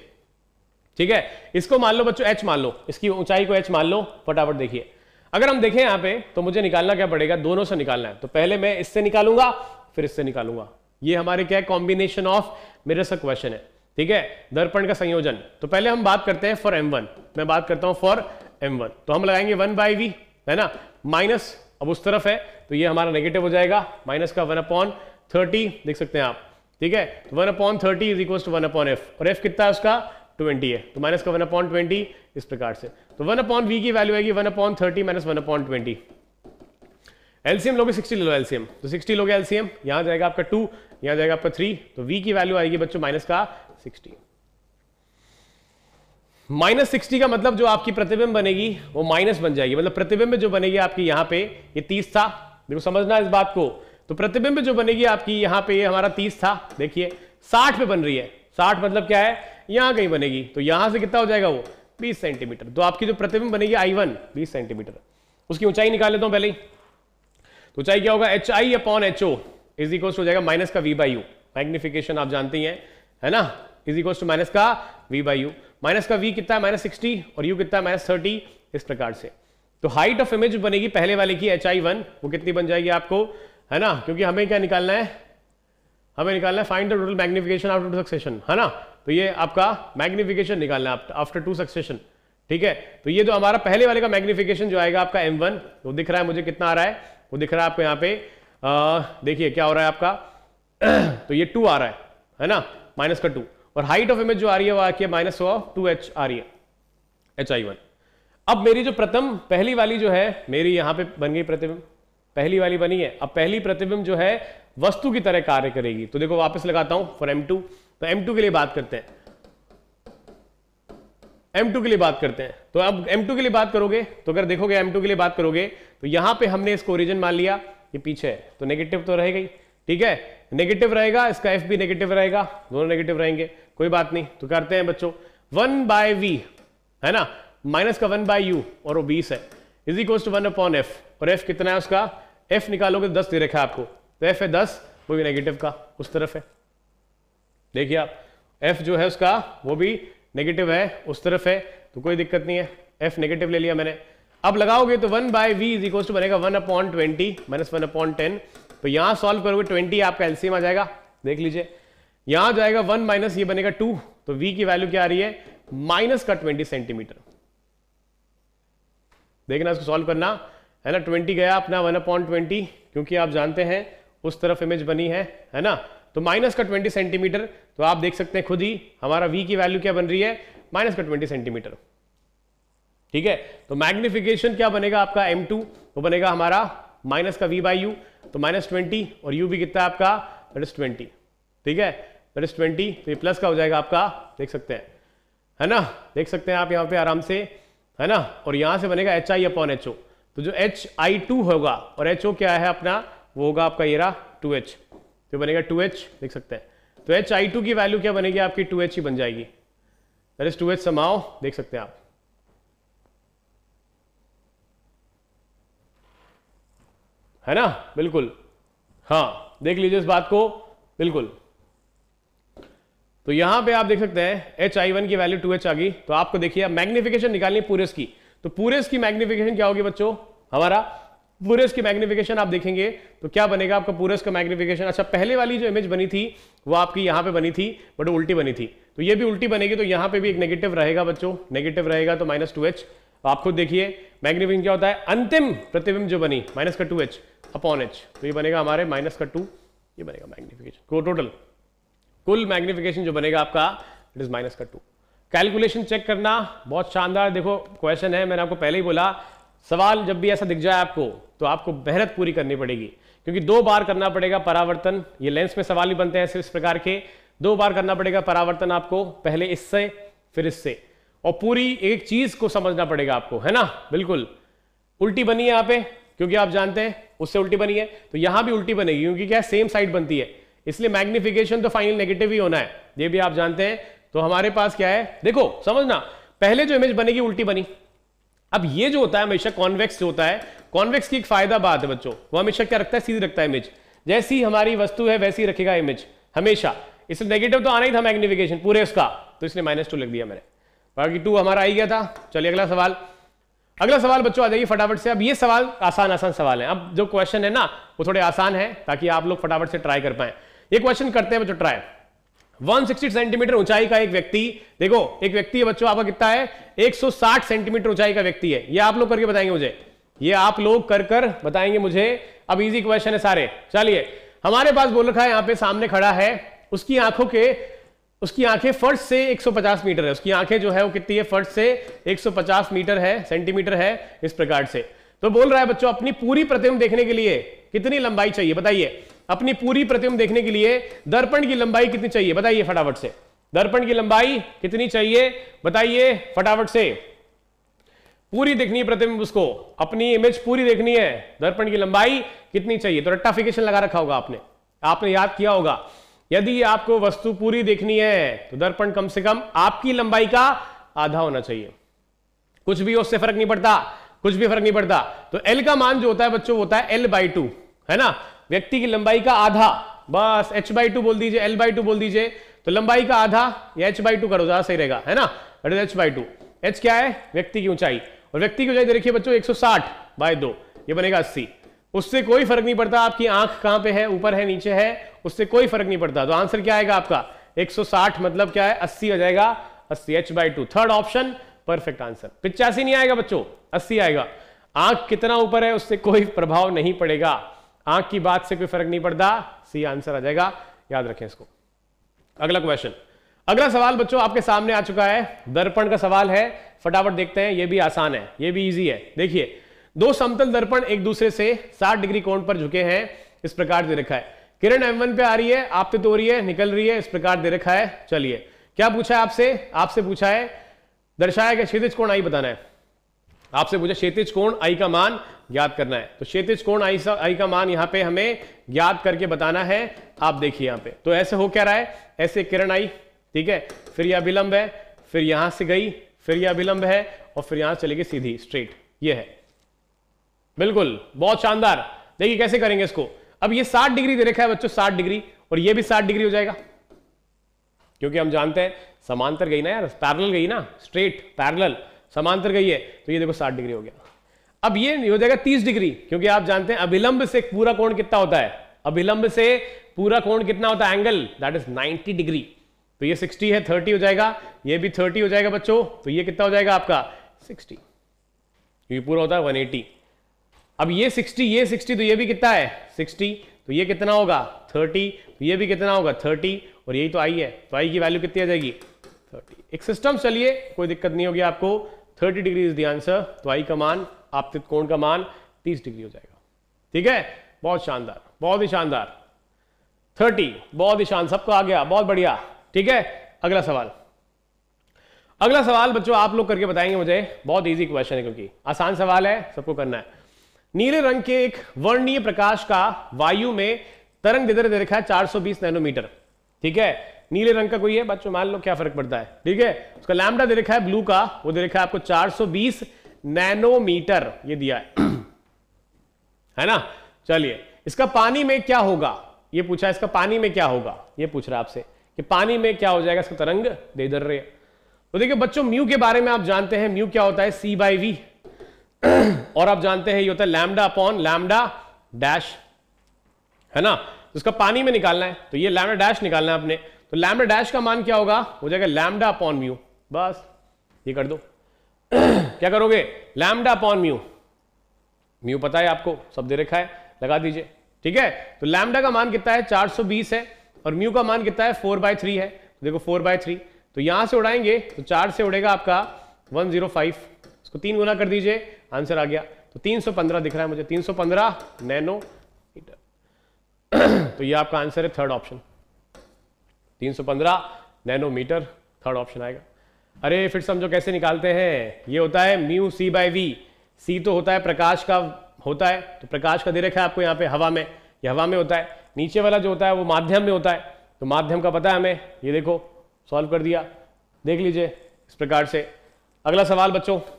Speaker 1: ठीक है इसको मान लो बच्चों एच मान लो इसकी ऊंचाई को एच मान लो फटाफट देखिए अगर हम देखें यहां पे तो मुझे निकालना क्या पड़ेगा दोनों से निकालना है तो पहले मैं इससे निकालूंगा फिर इससे निकालूंगा ये हमारे क्या है कॉम्बिनेशन ऑफ मेरे से क्वेश्चन है ठीक है दर्पण का संयोजन तो पहले हम बात करते हैं फॉर एम वन मैं बात करता हूं फॉर एम वन तो हम लगाएंगे वन बाई वी है ना माइनस अब उस तरफ है तो ये हमारा नेगेटिव हो जाएगा माइनस का वन अपॉन थर्टी देख सकते हैं आप ठीक है one upon thirty is equal to one upon F और एफ कितना है उसका ट्वेंटी है तो माइनस का वन अपॉन ट्वेंटी इस प्रकार से तो वन अपॉन वी की वैल्यू आएगी one upon thirty minus one upon twenty LCM लोगे 60 ले लो एलसीएम तो 60 लोगे एलसीएम यहां जाएगा आपका 2 यहां जाएगा आपका 3 तो वी की वैल्यू आएगी बच्चों माइनस का 60 माइनस सिक्सटी का मतलब जो आपकी प्रतिबिंब बनेगी वो माइनस बन जाएगी मतलब प्रतिबिंब जो बनेगी आपकी यहां पे ये 30 था देखो समझना इस बात को तो प्रतिबिंब जो बनेगी आपकी यहां पे ये हमारा तीस था देखिए साठ पे बन रही है साठ मतलब क्या है यहां कहीं बनेगी तो यहां से कितना हो जाएगा वो बीस सेंटीमीटर तो आपकी जो प्रतिबिंब बनेगी आई वन बीस सेंटीमीटर उसकी ऊंचाई निकाल लेता हूं पहले ही तो ऊंचाई क्या होगा H I upon H O is equal हो जाएगा माइनस का वी बाई यू मैग्निफिकेशन आप जानते ही हैं है ना इज इक्वल टू माइनस का वी बाई यू माइनस का वी कितना है माइनस सिक्सटी और यू कितना है माइनस थर्टी इस प्रकार से तो हाइट ऑफ इमेज बनेगी पहले वाले की एच आई वन वो कितनी बन जाएगी आपको है ना क्योंकि हमें क्या निकालना है हमें निकालना है find the total magnification after two succession है ना तो ये आपका मैग्निफिकेशन निकालना है आफ्टर टू सक्सेशन ठीक है तो ये जो तो हमारा पहले वाले का मैग्निफिकेशन जो आएगा आपका एम वन वो दिख रहा है मुझे कितना आ रहा है वो दिख रहा है आपको यहाँ पे देखिए क्या हो रहा है आपका तो ये टू आ रहा है है ना माइनस का टू और हाइट ऑफ इमेज जो आ रही है वो आके माइनस ऑफ टू एच आ रही है एच आई वन अब मेरी जो प्रथम पहली वाली जो है मेरी यहाँ पे बन गई प्रतिबिंब पहली वाली बनी है अब पहली प्रतिबिंब जो है वस्तु की तरह कार्य करेगी तो देखो वापस लगाता हूं फॉर एम टू तो एम टू के लिए बात करते हैं M2 के लिए बात करते हैं तो अब M2 के लिए बात करोगे तो अगर देखोगे M2 के लिए बात करोगे तो यहां पे हमने इसको ओरिजिन मान लिया ये पीछे है तो नेगेटिव तो रहेगा ही ठीक है नेगेटिव रहेगा इसका एफ भी नेगेटिव रहेगा दोनों नेगेटिव रहेंगे कोई बात नहीं तो करते हैं बच्चों वन बाय वी है ना माइनस का वन बाय यू और वो बीस है is equal to one upon F और एफ कितना है उसका एफ निकालोगे तो दस दे रखा है आपको तो एफ है दस वो भी नेगेटिव का उस तरफ है देखिए आप एफ जो है उसका वो भी नेगेटिव है उस तरफ है तो कोई दिक्कत नहीं है एफ नेगेटिव ले लिया मैंने अब लगाओगे तो one by V is equal to बनेगा one upon twenty minus one upon ten तो यहां सॉल्व करोगे ट्वेंटी आपका एलसीएम आ जाएगा देख लीजिए यहां जाएगा वन माइनस ये बनेगा टू तो वी की वैल्यू क्या आ रही है माइनस का ट्वेंटी सेंटीमीटर देखना इसको सॉल्व करना है ना ट्वेंटी गया अपना वन अपॉइंट ट्वेंटी क्योंकि आप जानते हैं उस तरफ इमेज बनी है है ना तो माइनस का ट्वेंटी सेंटीमीटर तो आप देख सकते हैं खुद ही हमारा वी की वैल्यू क्या बन रही है माइनस का ट्वेंटी सेंटीमीटर ठीक है तो मैग्निफिकेशन क्या बनेगा आपका एम टू वो बनेगा हमारा माइनस का वी बाई यू तो माइनस ट्वेंटी और यू भी कितना है आपका प्लस ट्वेंटी ठीक है प्लस ट्वेंटी तो ये प्लस का हो जाएगा आपका देख सकते हैं है ना देख सकते हैं आप यहाँ पे आराम से है ना और यहाँ से बनेगा एच आई अपॉन एच ओ तो जो एच आई टू होगा और एच ओ क्या है अपना वो होगा आपका ये रहा टू एच तो बनेगा टू एच देख सकते हैं तो एच आई टू की वैल्यू क्या बनेगी आपकी टू एच ही बन जाएगी अरे टू एच समाओ देख सकते हैं आप है ना बिल्कुल हाँ देख लीजिए इस बात को बिल्कुल तो यहां पे आप देख सकते हैं एच आई वन की वैल्यू टू एच आ गई तो आपको देखिए मैग्निफिकेशन निकालनी पूरे इसकी तो पूरे इसकी मैग्निफिकेशन क्या होगी बच्चों हमारा पूरे इसकी मैग्निफिकेशन आप देखेंगे तो क्या बनेगा आपका पूरे इसका मैग्निफिकेशन अच्छा पहले वाली जो इमेज बनी थी वो आपकी यहां पे बनी थी बट उल्टी बनी थी तो ये भी उल्टी बनेगी तो यहां पे भी एक नेगेटिव रहेगा बच्चों नेगेटिव रहेगा तो माइनस टू एच आप खुद देखिए मैग्निफिकेशन क्या होता है अंतिम प्रतिबिंब जो बनी माइनस का टू एच अपॉन एच तो ये बनेगा हमारे माइनस का टू ये बनेगा मैग्निफिकेशन टोटल कुल मैग्निफिकेशन जो बनेगा आपका इट इज माइनस का टू कैलकुलेशन चेक करना बहुत शानदार देखो क्वेश्चन है मैंने आपको पहले ही बोला सवाल जब भी ऐसा दिख जाए आपको तो आपको मेहनत पूरी करनी पड़ेगी क्योंकि दो बार करना पड़ेगा परावर्तन ये लेंस में सवाल भी बनते हैं इस प्रकार के दो बार करना पड़ेगा परावर्तन आपको पहले इससे फिर इससे और पूरी एक चीज को समझना पड़ेगा आपको है ना बिल्कुल उल्टी बनी है यहाँ पे क्योंकि आप जानते हैं उससे उल्टी बनी है तो यहां भी उल्टी बनेगी क्योंकि क्या सेम साइड बनती है इसलिए मैग्निफिकेशन तो फाइनल नेगेटिव ही होना है ये भी आप जानते हैं तो हमारे पास क्या है देखो समझना पहले जो इमेज बनेगी उल्टी बनी अब ये जो होता है हमेशा कॉन्वेक्स जो होता है कॉन्वेक्स की एक फायदा बात है बच्चों वो हमेशा क्या रखता है सीधी रखता है इमेज जैसी हमारी वस्तु है वैसी रखेगा इमेज हमेशा इसमें नेगेटिव तो आना ही था मैग्निफिकेशन पूरे उसका तो इसने माइनस टू लिख दिया मैंने बाकी टू हमारा आई गया था चलिए अगला सवाल अगला सवाल बच्चों आ जाइए फटाफट से अब ये सवाल आसान आसान सवाल है अब जो क्वेश्चन है ना वो थोड़े आसान है ताकि आप लोग फटाफट से ट्राई कर पाए ये क्वेश्चन करते हैं बच्चों ट्राई 160 सेंटीमीटर ऊंचाई का एक व्यक्ति देखो एक व्यक्ति है बच्चों आपका कितना है 160 सेंटीमीटर ऊंचाई का व्यक्ति है ये आप लोग करके बताएंगे मुझे ये आप लोग कर कर बताएंगे मुझे अब इजी क्वेश्चन है सारे चलिए हमारे पास बोल रखा है यहां पे सामने खड़ा है उसकी आंखों के उसकी आंखें फर्श से 150 मीटर है उसकी आंखें जो है वो कितनी है फर्श से एक मीटर है सेंटीमीटर है इस प्रकार से तो बोल रहा है बच्चों अपनी पूरी प्रतिमा देखने के लिए कितनी लंबाई चाहिए बताइए अपनी पूरी प्रतिमा देखने के लिए दर्पण की लंबाई कितनी चाहिए बताइए फटाफट से दर्पण की लंबाई कितनी चाहिए बताइए फटाफट से पूरी देखनी है प्रतिबिंब उसको अपनी इमेज पूरी देखनी है दर्पण की लंबाई कितनी चाहिए तो रट्टाफिकेशन लगा रखा होगा आपने आपने याद किया होगा यदि आपको वस्तु पूरी देखनी है तो दर्पण कम से कम आपकी लंबाई का आधा होना चाहिए कुछ भी उससे फर्क नहीं पड़ता कुछ भी फर्क नहीं पड़ता तो एल का मान जो होता है बच्चों होता है एल बाई टू है ना व्यक्ति की लंबाई का आधा बस एच बाई टू बोल दीजिए एल बाई टू बोल दीजिए तो लंबाई का आधा या एच बाई टू करो ज्यादा सही रहेगा है ना it is H by two H क्या है व्यक्ति की ऊंचाई और व्यक्ति की ऊंचाई तो देखिए बच्चों 160 सौ साठ बाय दो ये बनेगा 80 उससे कोई फर्क नहीं पड़ता आपकी आंख कहां पे है ऊपर है नीचे है उससे कोई फर्क नहीं पड़ता तो आंसर क्या आएगा आपका 160 मतलब क्या है 80 आ जाएगा अस्सी H by two third option perfect answer पिचासी नहीं आएगा बच्चों अस्सी आएगा आंख कितना ऊपर है उससे कोई प्रभाव नहीं पड़ेगा आंख की बात से कोई फर्क नहीं पड़ता सी आंसर आ जाएगा याद रखें इसको अगला क्वेश्चन अगला सवाल बच्चों आपके सामने आ चुका है दर्पण का सवाल है फटाफट देखते हैं यह भी आसान है यह भी ईजी है देखिए दो समतल दर्पण एक दूसरे से साठ डिग्री कोण पर झुके हैं इस प्रकार दे रखा है किरण एम पे आ रही है आप तो हो रही है निकल रही है इस प्रकार दे रखा है चलिए क्या पूछा है आपसे आपसे पूछा है दर्शाया गया क्षेत्र कोण आई बताना है आपसे पूछा क्षेत्र कोण आई का मान ज्ञात करना है तो क्षेत्र कोण आई सा आई का मान यहां पे हमें ज्ञात करके बताना है आप देखिए यहां पे तो ऐसे हो क्या रहा है ऐसे किरण आई ठीक है फिर यह अभिलंब है फिर यहां से गई फिर यह विलंब है और फिर यहां चलेगी सीधी स्ट्रेट ये है बिल्कुल बहुत शानदार देखिए कैसे करेंगे इसको अब ये 60 डिग्री दे रखा है बच्चों 60 डिग्री और ये भी 60 डिग्री हो जाएगा क्योंकि हम जानते हैं समांतर गई ना यार पैरल गई ना स्ट्रेट पैरल समांतर गई है तो ये देखो 60 डिग्री हो गया अब ये हो जाएगा तीस डिग्री क्योंकि आप जानते हैं अभिलंब से पूरा कोण कितना होता है अभिलंब से पूरा कोण कितना होता है एंगल दैट इज 90 डिग्री तो ये 60 है 30 हो जाएगा ये भी 30 हो जाएगा बच्चों तो ये कितना हो जाएगा आपका 60 ये पूरा होता है 180 अब ये 60 ये 60 तो ये भी कितना है 60 तो ये कितना होगा 30 तो ये भी कितना होगा 30 और यही तो आई है तो आई की वैल्यू कितनी आ जाएगी थर्टी एक सिस्टम चलिए कोई दिक्कत नहीं होगी आपको thirty degree is the answer तो आई का मान आपतित कोण का मान 30 डिग्री हो जाएगा ठीक है बहुत शानदार बहुत ही शानदार 30 बहुत ही शान सबको आ गया बहुत बढ़िया ठीक है अगला सवाल अगला सवाल बच्चों आप लोग करके बताएंगे मुझे बहुत इजी क्वेश्चन है क्योंकि आसान सवाल है सबको करना है नीले रंग के एक वर्णीय प्रकाश का वायु में तरंग दिधर दे रखा है चार नैनोमीटर ठीक है नीले रंग का कोई है बच्चों मान लो क्या फर्क पड़ता है ठीक है उसका लैमडा दे रखा है ब्लू का वो दे रखा है आपको चार नैनोमीटर ये दिया है है ना चलिए इसका पानी में क्या होगा ये पूछा इसका पानी में क्या होगा ये पूछ रहा आपसे कि पानी में क्या हो जाएगा इसका तरंग दे दर रे तो देखिए बच्चों म्यू के बारे में आप जानते हैं म्यू क्या होता है सी बाई वी और आप जानते हैं ये होता है लैमडा अपॉन लैमडा डैश है ना तो इसका पानी में निकालना है तो ये लैमडा डैश निकालना है आपने तो लैमडा डैश का मान क्या होगा हो जाएगा लैमडा अपॉन म्यू बस ये कर दो क्या करोगे लैमडा अपॉन म्यू म्यू पता है आपको सब दे रखा है लगा दीजिए ठीक है तो लैमडा का मान कितना है 420 है और म्यू का मान कितना है 4 बाय थ्री है तो देखो 4 बाय थ्री तो यहां से उड़ाएंगे तो चार से उड़ेगा आपका 105 इसको तीन गुना कर दीजिए आंसर आ गया तो 315 दिख रहा है मुझे 315 नैनो मीटर तो यह आपका आंसर है थर्ड ऑप्शन तीन नैनो मीटर थर्ड ऑप्शन आएगा अरे फिर समझो कैसे निकालते हैं ये होता है mu C by V C तो होता है प्रकाश का होता है तो प्रकाश का दे रखा है आपको यहाँ पे हवा में ये हवा में होता है नीचे वाला जो होता है वो माध्यम में होता है तो माध्यम का पता है हमें ये देखो सॉल्व कर दिया देख लीजिए इस प्रकार से अगला सवाल बच्चों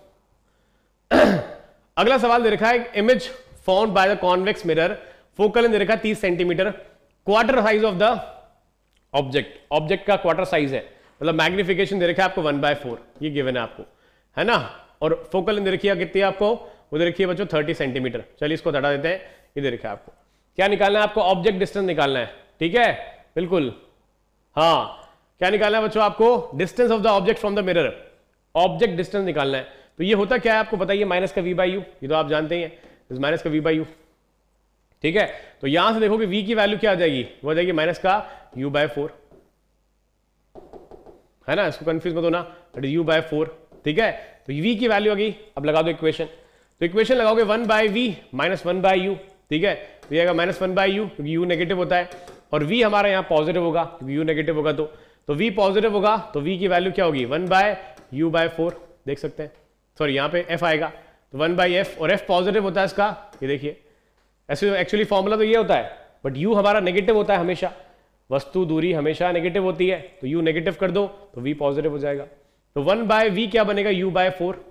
Speaker 1: अगला सवाल दे रखा है image form by the convex mirror focal दे रखा है तीस centimetre quarter size of the object object का क्वार्टर साइज है मतलब मैग्निफिकेशन दे रखा है आपको वन बाय फोर ये गिवन है आपको है ना और फोकल लेंथ रखी है कितनी आपको उधर रखिए बच्चों थर्टी सेंटीमीटर चलिए इसको हटा देते हैं ये दे रखा है आपको क्या निकालना है आपको ऑब्जेक्ट डिस्टेंस निकालना है ठीक है बिल्कुल हाँ क्या निकालना है बच्चों आपको distance of the object from the mirror object distance निकालना है तो ये होता क्या है आपको बताइए माइनस का वी बाई यू ये तो आप जानते ही हैं माइनस का वी बाई यू ठीक है तो यहां से देखोगे वी की वैल्यू क्या आ जाएगी वो आ जाएगी माइनस का यू बाय फोर है ना इसको कंफ्यूज मत होना that is U by four ठीक है तो वी की वैल्यू आ गई अब लगा दो इक्वेशन तो इक्वेशन लगाओगे one by we minus one by U ठीक है तो ये आएगा माइनस वन बाय यू क्योंकि u नेगेटिव होता है और वी हमारा यहाँ पॉजिटिव होगा क्योंकि यू नेगेटिव होगा तो तो वी पॉजिटिव होगा तो वी की वैल्यू क्या होगी one by U by four देख सकते हैं सॉरी यहाँ पे एफ आएगा तो वन बाई एफ और एफ पॉजिटिव होता है इसका ये देखिए ऐसे एक्चुअली फॉर्मूला तो ये होता है बट यू हमारा नेगेटिव होता है हमेशा वस्तु दूरी हमेशा नेगेटिव होती है तो यू नेगेटिव कर दो तो वी पॉजिटिव हो जाएगा तो वन बाय वी क्या बनेगा यू बाय फोर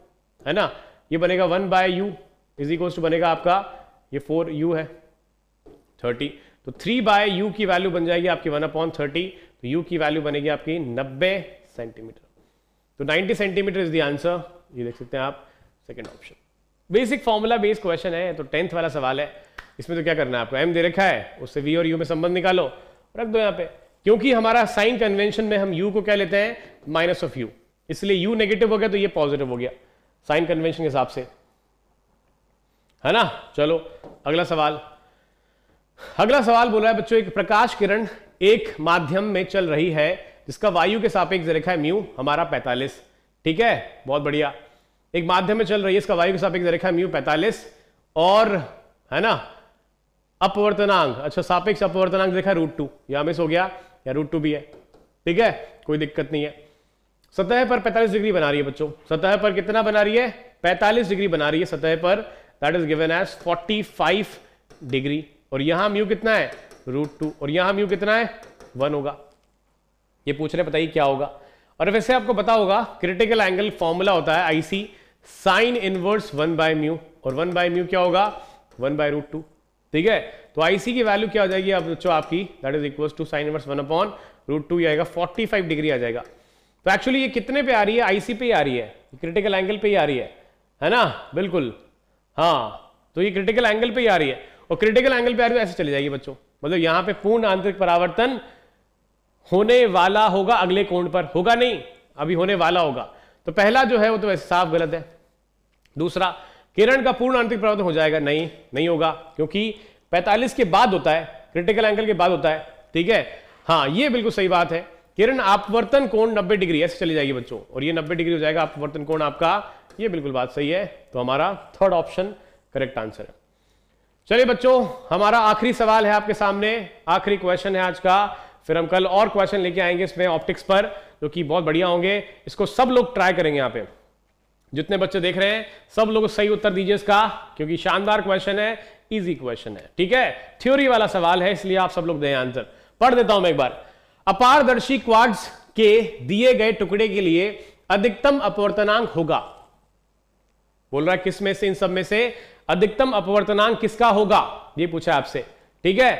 Speaker 1: है ना ये बनेगा one by you is equal to बनेगा आपका ये फोर यू है थर्टी तो थ्री बाय यू की वैल्यू बन जाएगी आपकी वन अपॉन थर्टी तो यू की वैल्यू बनेगी आपकी नब्बे सेंटीमीटर तो ninety centimetre is the answer ये देख सकते हैं आप second option basic formula based question है तो टेंथ वाला सवाल है इसमें तो क्या करना है आपको एम दे रखा है उससे वी और यू में संबंध निकालो रख दो यहां पे क्योंकि हमारा साइन कन्वेंशन में हम यू को क्या लेते हैं माइनस ऑफ यू इसलिए यू नेगेटिव हो गया तो ये पॉजिटिव हो गया साइन कन्वेंशन के हिसाब से है ना चलो अगला सवाल अगला सवाल बोला है बच्चों एक प्रकाश किरण एक माध्यम में चल रही है जिसका वायु के सापेक्ष रेखा है म्यू हमारा 45 ठीक है बहुत बढ़िया एक माध्यम में चल रही है इसका वायु के सापेक्ष रेखा है म्यू 45 और है ना अपवर्तनांक अच्छा सापेक्ष अपवर्तनांक देखा रूट टू यहां मिस हो गया या रूट टू भी है ठीक है कोई दिक्कत नहीं है सतह पर 45 डिग्री बना रही है बच्चों सतह पर कितना बना रही है 45 डिग्री बना रही है सतह पर that is given as 45 degree और यहां म्यू कितना है रूट टू और यहां म्यू कितना है वन होगा ये पूछ रहे बताइए क्या होगा और वैसे आपको पता होगा क्रिटिकल एंगल फॉर्मूला होता है I C sine inverse one by mu और वन बाय म्यू क्या होगा वन बाय रूट टू ठीक है तो आईसी की वैल्यू क्या हो जाएगी अब बच्चों आपकी that is equal to sine inverse one upon root two आएगा फोर्टी फाइव डिग्री आ जाएगा तो एक्चुअली ये कितने पे आ रही है आईसी पे ही आ रही है क्रिटिकल एंगल पे ही आ रही है है ना बिल्कुल हाँ तो ये क्रिटिकल एंगल पे ही आ रही है और क्रिटिकल एंगल पे आ रही है तो ऐसे चली जाएगी बच्चों मतलब यहां पे पूर्ण आंतरिक परावर्तन होने वाला होगा अगले कोण पर होगा नहीं अभी होने वाला होगा तो पहला जो है वो तो वैसे साफ गलत है दूसरा किरण का पूर्ण आंतरिक परावर्तन तो हो जाएगा नहीं नहीं होगा क्योंकि 45 के बाद होता है क्रिटिकल एंगल के बाद होता है ठीक है हाँ ये बिल्कुल सही बात है किरण आपवर्तन कोण नब्बे डिग्री ऐसे चली जाएगी बच्चों और ये नब्बे डिग्री हो जाएगा आपवर्तन कोण आपका ये बिल्कुल बात सही है तो हमारा थर्ड ऑप्शन करेक्ट आंसर है चलिए बच्चों हमारा आखिरी सवाल है आपके सामने आखिरी क्वेश्चन है आज का फिर हम कल और क्वेश्चन लेके आएंगे इसमें ऑप्टिक्स पर जो कि बहुत बढ़िया होंगे इसको सब लोग ट्राई करेंगे यहाँ पे जितने बच्चे देख रहे हैं सब लोग सही उत्तर दीजिए इसका क्योंकि शानदार क्वेश्चन है इजी क्वेश्चन है ठीक है थ्योरी वाला सवाल है इसलिए आप सब लोग दें आंसर पढ़ देता हूं मैं एक बार अपारदर्शी क्वाड्स के दिए गए टुकड़े के लिए अधिकतम अपवर्तनांक होगा बोल रहा है किस में से इन सब में से अधिकतम अपवर्तनांक किसका होगा ये पूछा आपसे ठीक है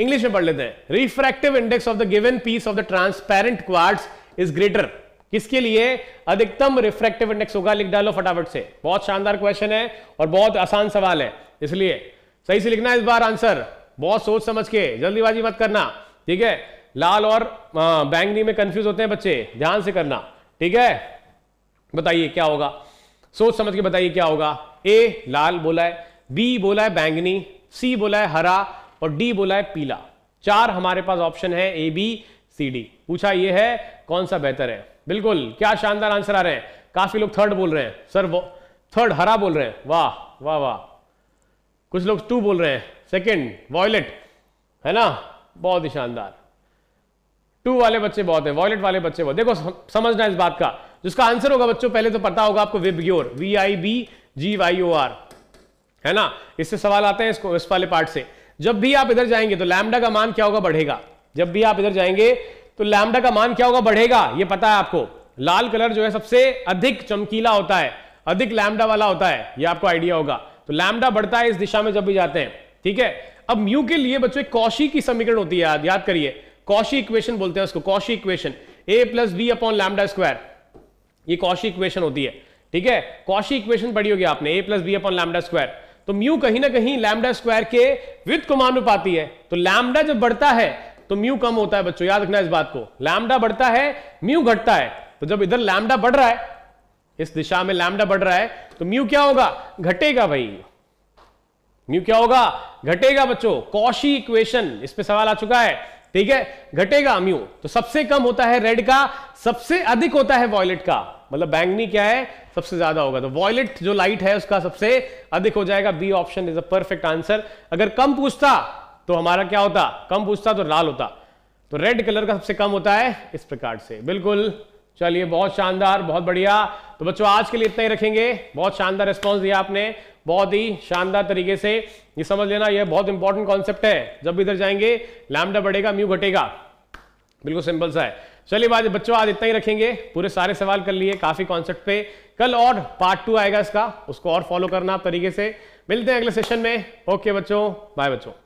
Speaker 1: इंग्लिश में पढ़ लेते हैं refractive index of the given piece of the transparent quartz is greater किसके लिए अधिकतम रिफ्रेक्टिव इंडेक्स होगा लिख डालो फटाफट से बहुत शानदार क्वेश्चन है और बहुत आसान सवाल है इसलिए सही से लिखना इस बार आंसर बहुत सोच समझ के जल्दीबाजी मत करना ठीक है लाल और बैंगनी में कंफ्यूज होते हैं बच्चे ध्यान से करना ठीक है बताइए क्या होगा सोच समझ के बताइए क्या होगा ए लाल बोला है बी बोला है बैंगनी सी बोला है हरा और डी बोला है पीला चार हमारे पास ऑप्शन है ए बी सी डी पूछा यह है कौन सा बेहतर है बिल्कुल क्या शानदार आंसर आ रहे हैं काफी लोग थर्ड बोल रहे हैं सर वो थर्ड हरा बोल रहे हैं वाह वाह वाह कुछ लोग टू बोल रहे हैं सेकंड वॉयलेट है ना बहुत ही शानदार टू वाले बच्चे बहुत है वॉयलेट वाले बच्चे बहुत देखो समझना इस बात का जिसका आंसर होगा बच्चों पहले तो पता होगा आपको VIBGYOR V I B G Y O R है ना इससे सवाल आते हैं इसको इस वाले पार्ट से जब भी आप इधर जाएंगे तो लैमडा का मान क्या होगा बढ़ेगा जब भी आप इधर जाएंगे तो लैमडा का मान क्या होगा बढ़ेगा ये पता है आपको लाल कलर जो है सबसे अधिक चमकीला होता है अधिक लैमडा वाला होता है ये आपको आइडिया होगा तो लैमडा बढ़ता है इस दिशा में जब भी जाते हैं ठीक है अब म्यू के लिए बच्चों कौशी की समीकरण होती है याद याद करिए कौशी इक्वेशन बोलते हैं उसको Cauchy equation A plus B upon lambda square ये कौशी इक्वेशन होती है ठीक है कौशी इक्वेशन पढ़ी होगी आपने A plus B upon lambda square तो म्यू कहीं ना कहीं लैमडा स्क्वायर के व्युत पाती है तो लैमडा जब बढ़ता है तो म्यू कम होता है बच्चों याद रखना इस बात को लैमडा बढ़ता है म्यू घटता है तो जब इधर लैमडा बढ़ रहा है इस दिशा में लैमडा बढ़ रहा है तो म्यू क्या होगा घटेगा भाई म्यू क्या होगा घटेगा बच्चों कौशी इक्वेशन इस पे सवाल आ चुका है ठीक है घटेगा म्यू तो सबसे कम होता है रेड का सबसे अधिक होता है वॉयलेट का मतलब बैंगनी क्या है सबसे ज्यादा होगा तो वॉयलेट जो लाइट है उसका सबसे अधिक हो जाएगा B option is a perfect answer अगर कम पूछता तो हमारा क्या होता कम पूछता तो लाल होता तो रेड कलर का सबसे कम होता है इस प्रकार से बिल्कुल चलिए बहुत शानदार बहुत बढ़िया तो बच्चों आज के लिए इतना ही रखेंगे बहुत शानदार रिस्पॉन्स दिया आपने बहुत ही शानदार तरीके से ये समझ लेना यह बहुत इंपॉर्टेंट कॉन्सेप्ट है जब इधर जाएंगे लैमडा बढ़ेगा म्यू घटेगा बिल्कुल सिंपल सा है चलिए बात बच्चों आज इतना ही रखेंगे पूरे सारे सवाल कर लिए काफी कॉन्सेप्ट पे कल और पार्ट टू आएगा इसका उसको और फॉलो करना आप तरीके से मिलते हैं अगले सेशन में ओके बच्चों बाय बच्चों